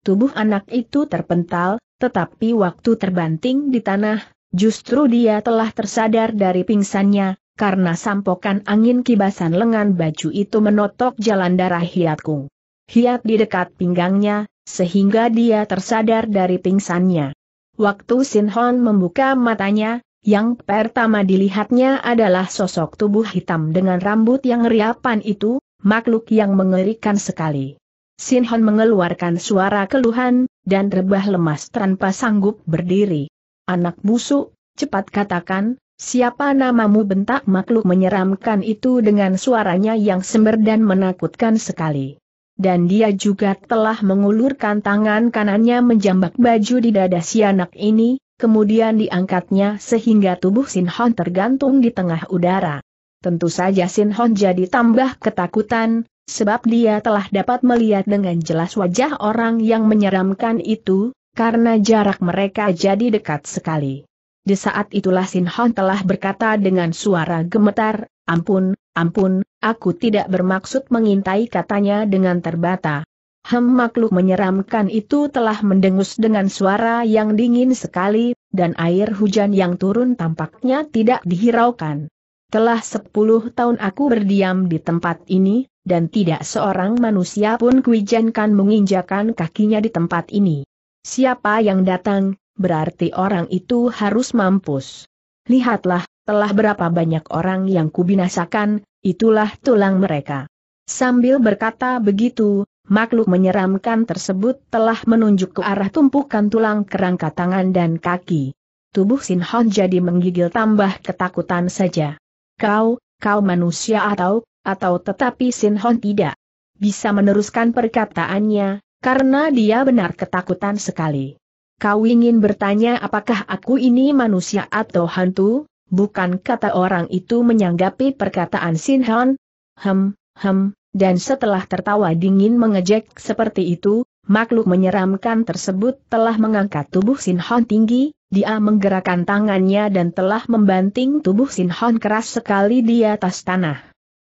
Tubuh anak itu terpental, tetapi waktu terbanting di tanah, justru dia telah tersadar dari pingsannya, karena sampokan angin kibasan lengan baju itu menotok jalan darah Hiat Kung. Hiat di dekat pinggangnya, sehingga dia tersadar dari pingsannya. Waktu Sin Hon membuka matanya, yang pertama dilihatnya adalah sosok tubuh hitam dengan rambut yang riapan itu, makhluk yang mengerikan sekali. Sin Hon mengeluarkan suara keluhan, dan rebah lemas tanpa sanggup berdiri. Anak busuk, cepat katakan, siapa namamu bentak makhluk menyeramkan itu dengan suaranya yang sember dan menakutkan sekali dan dia juga telah mengulurkan tangan kanannya menjambak baju di dada si anak ini, kemudian diangkatnya sehingga tubuh Sin Hon tergantung di tengah udara. Tentu saja Sin Hon jadi tambah ketakutan, sebab dia telah dapat melihat dengan jelas wajah orang yang menyeramkan itu, karena jarak mereka jadi dekat sekali. Di saat itulah Sin Hon telah berkata dengan suara gemetar, Ampun, Ampun, aku tidak bermaksud mengintai katanya dengan terbata. Hem makhluk menyeramkan itu telah mendengus dengan suara yang dingin sekali, dan air hujan yang turun tampaknya tidak dihiraukan. Telah sepuluh tahun aku berdiam di tempat ini, dan tidak seorang manusia pun kuizinkan menginjakan kakinya di tempat ini. Siapa yang datang, berarti orang itu harus mampus. Lihatlah, telah berapa banyak orang yang kubinasakan, Itulah tulang mereka. Sambil berkata begitu, makhluk menyeramkan tersebut telah menunjuk ke arah tumpukan tulang kerangka tangan dan kaki. Tubuh Sin Hon jadi menggigil tambah ketakutan saja. Kau, kau manusia atau, atau tetapi Sin Hon tidak bisa meneruskan perkataannya, karena dia benar ketakutan sekali. Kau ingin bertanya apakah aku ini manusia atau hantu? bukan kata orang itu menyanggapi perkataan Sin Han. Hem, hem, dan setelah tertawa dingin mengejek seperti itu, makhluk menyeramkan tersebut telah mengangkat tubuh Sin Han tinggi, dia menggerakkan tangannya dan telah membanting tubuh Sin Han keras sekali di atas tanah.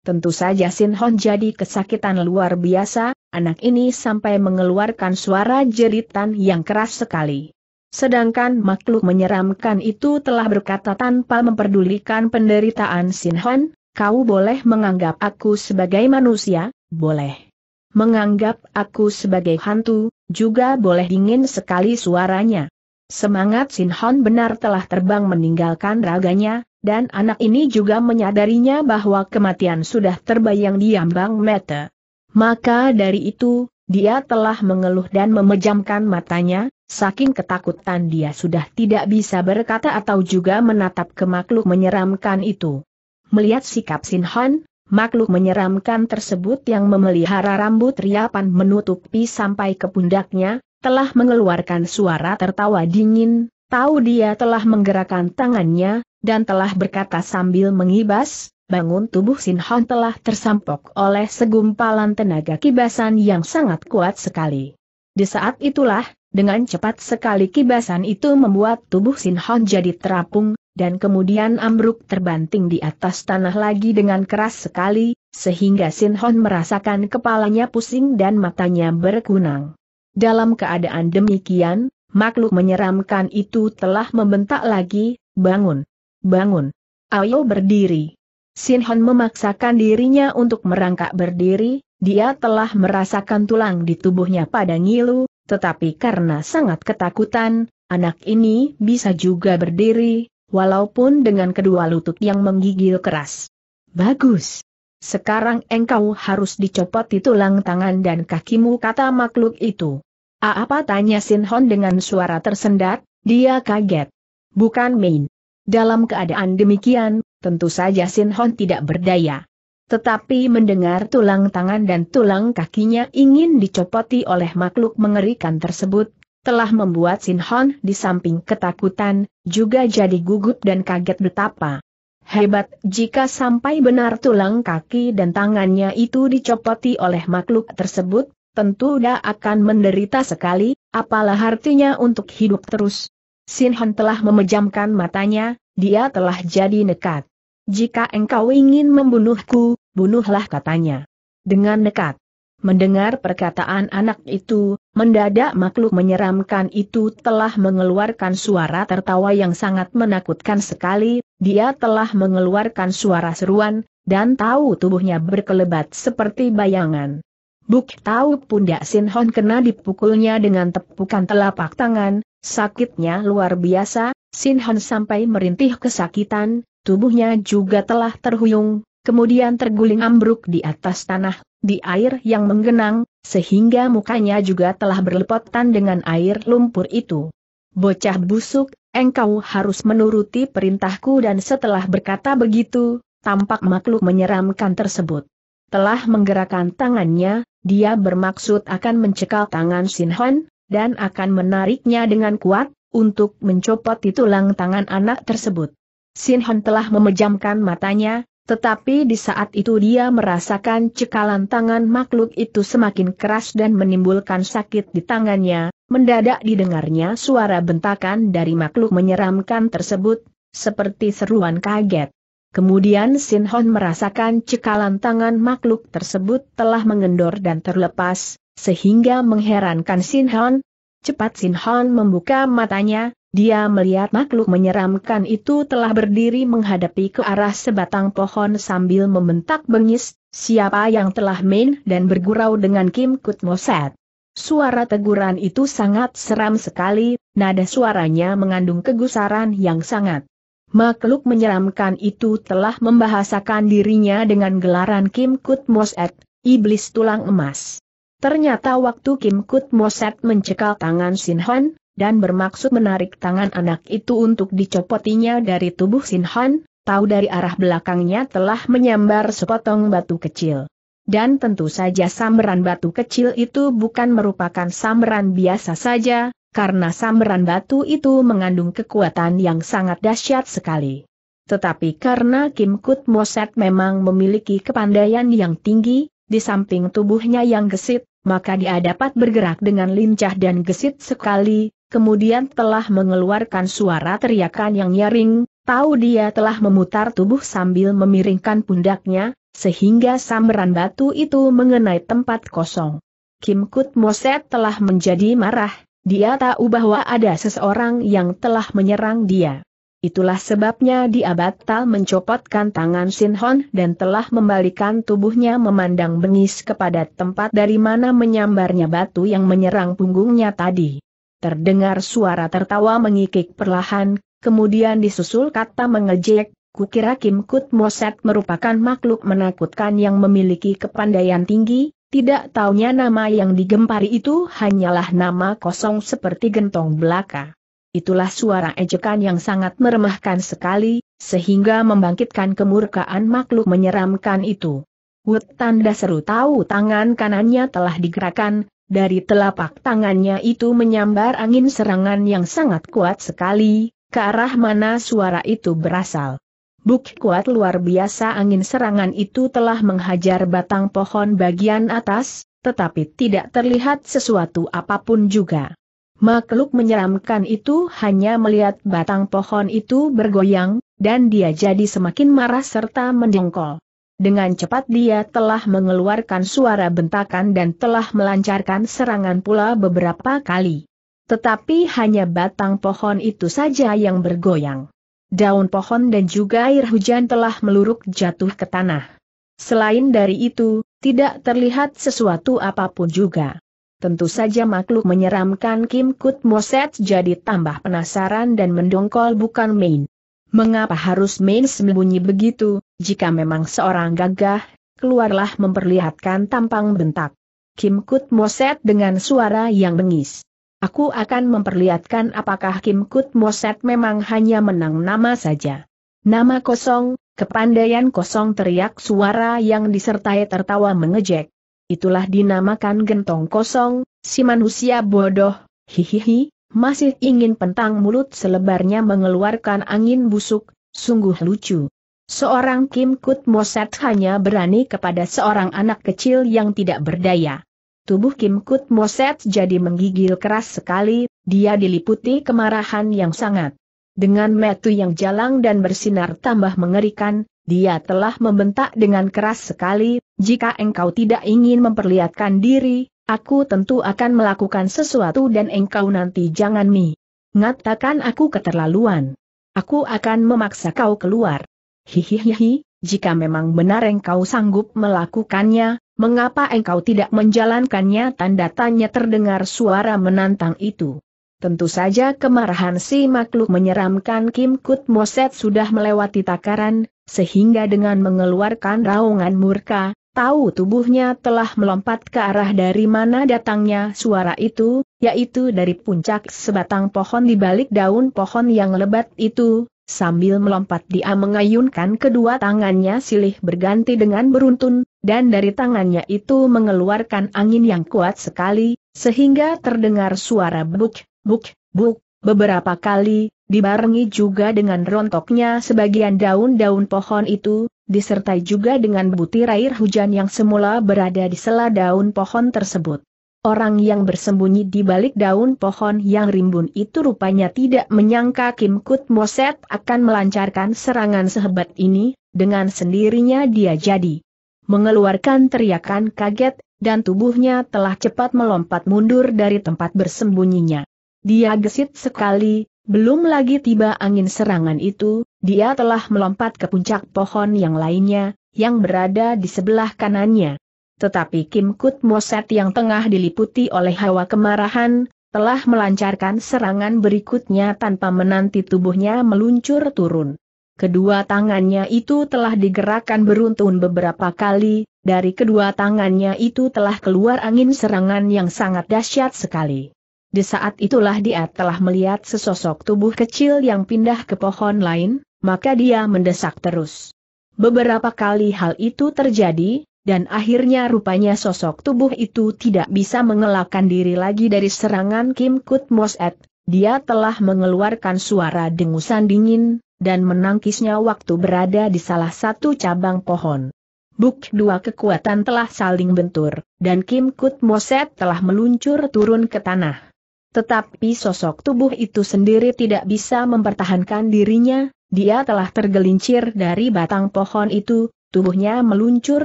Tentu saja Sin Hon jadi kesakitan luar biasa, anak ini sampai mengeluarkan suara jeritan yang keras sekali. Sedangkan makhluk menyeramkan itu telah berkata tanpa memperdulikan penderitaan Sin Sinhan, kau boleh menganggap aku sebagai manusia, boleh. Menganggap aku sebagai hantu, juga boleh dingin sekali suaranya. Semangat Sin Sinhan benar telah terbang meninggalkan raganya, dan anak ini juga menyadarinya bahwa kematian sudah terbayang di ambang mata. Maka dari itu, dia telah mengeluh dan memejamkan matanya, saking ketakutan dia sudah tidak bisa berkata atau juga menatap ke makhluk menyeramkan itu. Melihat sikap Sin Han, makhluk menyeramkan tersebut yang memelihara rambut riapan menutupi sampai ke pundaknya, telah mengeluarkan suara tertawa dingin, tahu dia telah menggerakkan tangannya, dan telah berkata sambil mengibas, bangun tubuh Sin Hon telah tersampok oleh segumpalan tenaga kibasan yang sangat kuat sekali. Di saat itulah, dengan cepat sekali kibasan itu membuat tubuh Sin Hon jadi terapung, dan kemudian ambruk terbanting di atas tanah lagi dengan keras sekali, sehingga Sin Hon merasakan kepalanya pusing dan matanya berkunang. Dalam keadaan demikian, makhluk menyeramkan itu telah membentak lagi, bangun, bangun, ayo berdiri. Sin Hon memaksakan dirinya untuk merangkak berdiri, dia telah merasakan tulang di tubuhnya pada ngilu, tetapi karena sangat ketakutan, anak ini bisa juga berdiri, walaupun dengan kedua lutut yang menggigil keras. Bagus. Sekarang engkau harus dicopot di tulang tangan dan kakimu kata makhluk itu. A apa tanya Sin Hon dengan suara tersendat, dia kaget. Bukan main. Dalam keadaan demikian, Tentu saja Sin Hon tidak berdaya. Tetapi mendengar tulang tangan dan tulang kakinya ingin dicopoti oleh makhluk mengerikan tersebut, telah membuat Sin Hon di samping ketakutan, juga jadi gugup dan kaget betapa. Hebat jika sampai benar tulang kaki dan tangannya itu dicopoti oleh makhluk tersebut, tentu dia akan menderita sekali, apalah artinya untuk hidup terus. Sin Hon telah memejamkan matanya, dia telah jadi nekat. Jika engkau ingin membunuhku, bunuhlah katanya. Dengan nekat. Mendengar perkataan anak itu, mendadak makhluk menyeramkan itu telah mengeluarkan suara tertawa yang sangat menakutkan sekali, dia telah mengeluarkan suara seruan, dan tahu tubuhnya berkelebat seperti bayangan. Buk tahu pun pundak Sinhon kena dipukulnya dengan tepukan telapak tangan, sakitnya luar biasa, Sinhon sampai merintih kesakitan, tubuhnya juga telah terhuyung, kemudian terguling ambruk di atas tanah, di air yang menggenang, sehingga mukanya juga telah berlepotan dengan air lumpur itu. Bocah busuk, engkau harus menuruti perintahku dan setelah berkata begitu, tampak makhluk menyeramkan tersebut. Telah menggerakkan tangannya, dia bermaksud akan mencekal tangan Sinhan, dan akan menariknya dengan kuat, untuk mencopot tulang tangan anak tersebut. Sin Hon telah memejamkan matanya, tetapi di saat itu dia merasakan cekalan tangan makhluk itu semakin keras dan menimbulkan sakit di tangannya, mendadak didengarnya suara bentakan dari makhluk menyeramkan tersebut, seperti seruan kaget. Kemudian Sin Hon merasakan cekalan tangan makhluk tersebut telah mengendor dan terlepas, sehingga mengherankan Sin Hon. Cepat Sin Hon membuka matanya, dia melihat makhluk menyeramkan itu telah berdiri menghadapi ke arah sebatang pohon sambil membentak bengis, siapa yang telah main dan bergurau dengan Kim Kut Moset. Suara teguran itu sangat seram sekali, nada suaranya mengandung kegusaran yang sangat. Makhluk menyeramkan itu telah membahasakan dirinya dengan gelaran Kim Kut Moset, iblis tulang emas. Ternyata waktu Kim Kut Moset mencekal tangan Sin Hon, dan bermaksud menarik tangan anak itu untuk dicopotinya dari tubuh Sin Han, tahu dari arah belakangnya telah menyambar sepotong batu kecil. Dan tentu saja sambaran batu kecil itu bukan merupakan sambaran biasa saja, karena sambaran batu itu mengandung kekuatan yang sangat dahsyat sekali. Tetapi karena Kim Kut Moset memang memiliki kepandaian yang tinggi, di samping tubuhnya yang gesit, maka dia dapat bergerak dengan lincah dan gesit sekali, kemudian telah mengeluarkan suara teriakan yang nyaring, tahu dia telah memutar tubuh sambil memiringkan pundaknya, sehingga sambaran batu itu mengenai tempat kosong. Kim Kut Moset telah menjadi marah, dia tahu bahwa ada seseorang yang telah menyerang dia. Itulah sebabnya dia batal mencopotkan tangan Sin Hon dan telah membalikan tubuhnya memandang bengis kepada tempat dari mana menyambarnya batu yang menyerang punggungnya tadi. Terdengar suara tertawa mengikik perlahan, kemudian disusul kata mengejek, kukira Kim Kut Moset merupakan makhluk menakutkan yang memiliki kepandaian tinggi, tidak taunya nama yang digempari itu hanyalah nama kosong seperti gentong belaka. Itulah suara ejekan yang sangat meremahkan sekali, sehingga membangkitkan kemurkaan makhluk menyeramkan itu. Wut tanda seru tahu tangan kanannya telah digerakkan, dari telapak tangannya itu menyambar angin serangan yang sangat kuat sekali, ke arah mana suara itu berasal. Buk kuat luar biasa angin serangan itu telah menghajar batang pohon bagian atas, tetapi tidak terlihat sesuatu apapun juga. Makhluk menyeramkan itu hanya melihat batang pohon itu bergoyang, dan dia jadi semakin marah serta mendengkol. Dengan cepat dia telah mengeluarkan suara bentakan dan telah melancarkan serangan pula beberapa kali. Tetapi hanya batang pohon itu saja yang bergoyang. Daun pohon dan juga air hujan telah meluruk jatuh ke tanah. Selain dari itu, tidak terlihat sesuatu apapun juga. Tentu saja makhluk menyeramkan Kim Kut Moset jadi tambah penasaran dan mendongkol bukan main. Mengapa harus main sembunyi begitu, jika memang seorang gagah, keluarlah memperlihatkan tampang bentak. Kim Kut Moset dengan suara yang bengis. Aku akan memperlihatkan apakah Kim Kut Moset memang hanya menang nama saja. Nama kosong, kepandaian kosong teriak suara yang disertai tertawa mengejek. Itulah dinamakan gentong kosong, si manusia bodoh, hihihi, masih ingin pentang mulut selebarnya mengeluarkan angin busuk, sungguh lucu. Seorang Kim Kut Moset hanya berani kepada seorang anak kecil yang tidak berdaya. Tubuh Kim Kut Moset jadi menggigil keras sekali, dia diliputi kemarahan yang sangat. Dengan metu yang jalang dan bersinar tambah mengerikan, dia telah membentak dengan keras sekali, jika engkau tidak ingin memperlihatkan diri, Aku tentu akan melakukan sesuatu dan engkau nanti jangan mi. Ngatakan aku keterlaluan. Aku akan memaksa kau keluar. Hihihihi, jika memang benar engkau sanggup melakukannya, mengapa engkau tidak menjalankannya tanda tanya terdengar suara menantang itu. Tentu saja kemarahan si makhluk menyeramkan Kim Kut Moset sudah melewati takaran, sehingga dengan mengeluarkan raungan murka, Tahu tubuhnya telah melompat ke arah dari mana datangnya suara itu, yaitu dari puncak sebatang pohon di balik daun pohon yang lebat itu. Sambil melompat dia mengayunkan kedua tangannya silih berganti dengan beruntun, dan dari tangannya itu mengeluarkan angin yang kuat sekali, sehingga terdengar suara buk, buk, buk, beberapa kali, dibarengi juga dengan rontoknya sebagian daun-daun pohon itu, disertai juga dengan butir air hujan yang semula berada di sela daun pohon tersebut. Orang yang bersembunyi di balik daun pohon yang rimbun itu rupanya tidak menyangka Kim Kut Moset akan melancarkan serangan sehebat ini, dengan sendirinya dia jadi mengeluarkan teriakan kaget, dan tubuhnya telah cepat melompat mundur dari tempat bersembunyinya. Dia gesit sekali, belum lagi tiba angin serangan itu, dia telah melompat ke puncak pohon yang lainnya, yang berada di sebelah kanannya. Tetapi Kim Kut Moset yang tengah diliputi oleh hawa kemarahan, telah melancarkan serangan berikutnya tanpa menanti tubuhnya meluncur turun. Kedua tangannya itu telah digerakkan beruntun beberapa kali, dari kedua tangannya itu telah keluar angin serangan yang sangat dahsyat sekali. Di saat itulah dia telah melihat sesosok tubuh kecil yang pindah ke pohon lain, maka dia mendesak terus. Beberapa kali hal itu terjadi, dan akhirnya rupanya sosok tubuh itu tidak bisa mengelakkan diri lagi dari serangan Kim Kut Moset. Dia telah mengeluarkan suara dengusan dingin, dan menangkisnya waktu berada di salah satu cabang pohon. Buk dua kekuatan telah saling bentur, dan Kim Kut Moset telah meluncur turun ke tanah. Tetapi sosok tubuh itu sendiri tidak bisa mempertahankan dirinya, dia telah tergelincir dari batang pohon itu, tubuhnya meluncur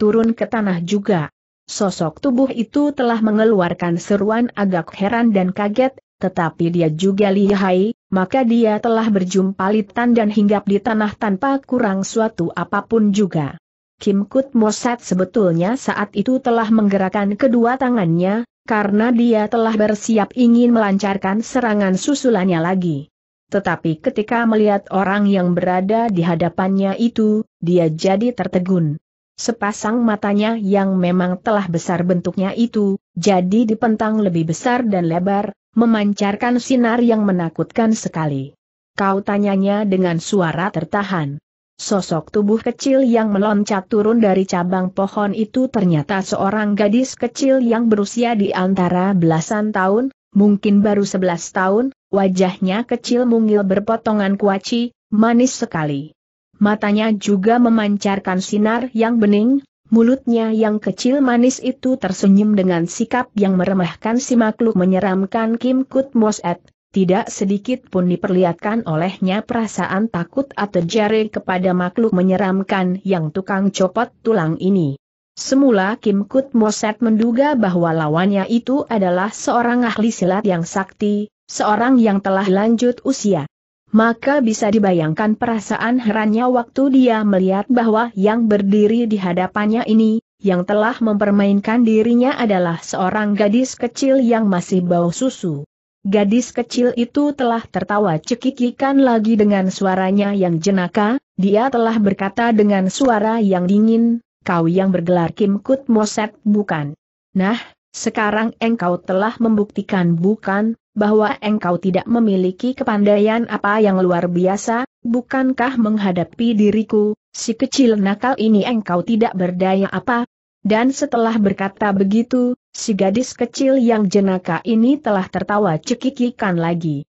turun ke tanah juga. Sosok tubuh itu telah mengeluarkan seruan agak heran dan kaget, tetapi dia juga lihai, maka dia telah berjumpa litan dan hinggap di tanah tanpa kurang suatu apapun juga. Kim Kut Mosat sebetulnya saat itu telah menggerakkan kedua tangannya, karena dia telah bersiap ingin melancarkan serangan susulannya lagi. Tetapi ketika melihat orang yang berada di hadapannya itu, dia jadi tertegun. Sepasang matanya yang memang telah besar bentuknya itu, jadi dipentang lebih besar dan lebar, memancarkan sinar yang menakutkan sekali. Kau tanyanya dengan suara tertahan. Sosok tubuh kecil yang meloncat turun dari cabang pohon itu ternyata seorang gadis kecil yang berusia di antara belasan tahun, mungkin baru sebelas tahun, wajahnya kecil mungil berpotongan kuaci, manis sekali. Matanya juga memancarkan sinar yang bening, mulutnya yang kecil manis itu tersenyum dengan sikap yang meremehkan si makhluk menyeramkan Kim Kut Moset. Tidak sedikit pun diperlihatkan olehnya perasaan takut atau jari kepada makhluk menyeramkan yang tukang copot tulang ini. Semula Kim Kut Moset menduga bahwa lawannya itu adalah seorang ahli silat yang sakti, seorang yang telah lanjut usia. Maka bisa dibayangkan perasaan herannya waktu dia melihat bahwa yang berdiri di hadapannya ini, yang telah mempermainkan dirinya adalah seorang gadis kecil yang masih bau susu. Gadis kecil itu telah tertawa cekikikan lagi dengan suaranya yang jenaka, dia telah berkata dengan suara yang dingin, kau yang bergelar Kim Kut Moset bukan? Nah, sekarang engkau telah membuktikan bukan, bahwa engkau tidak memiliki kepandaian apa yang luar biasa, bukankah menghadapi diriku, si kecil nakal ini engkau tidak berdaya apa? Dan setelah berkata begitu, si gadis kecil yang jenaka ini telah tertawa cekikikan lagi.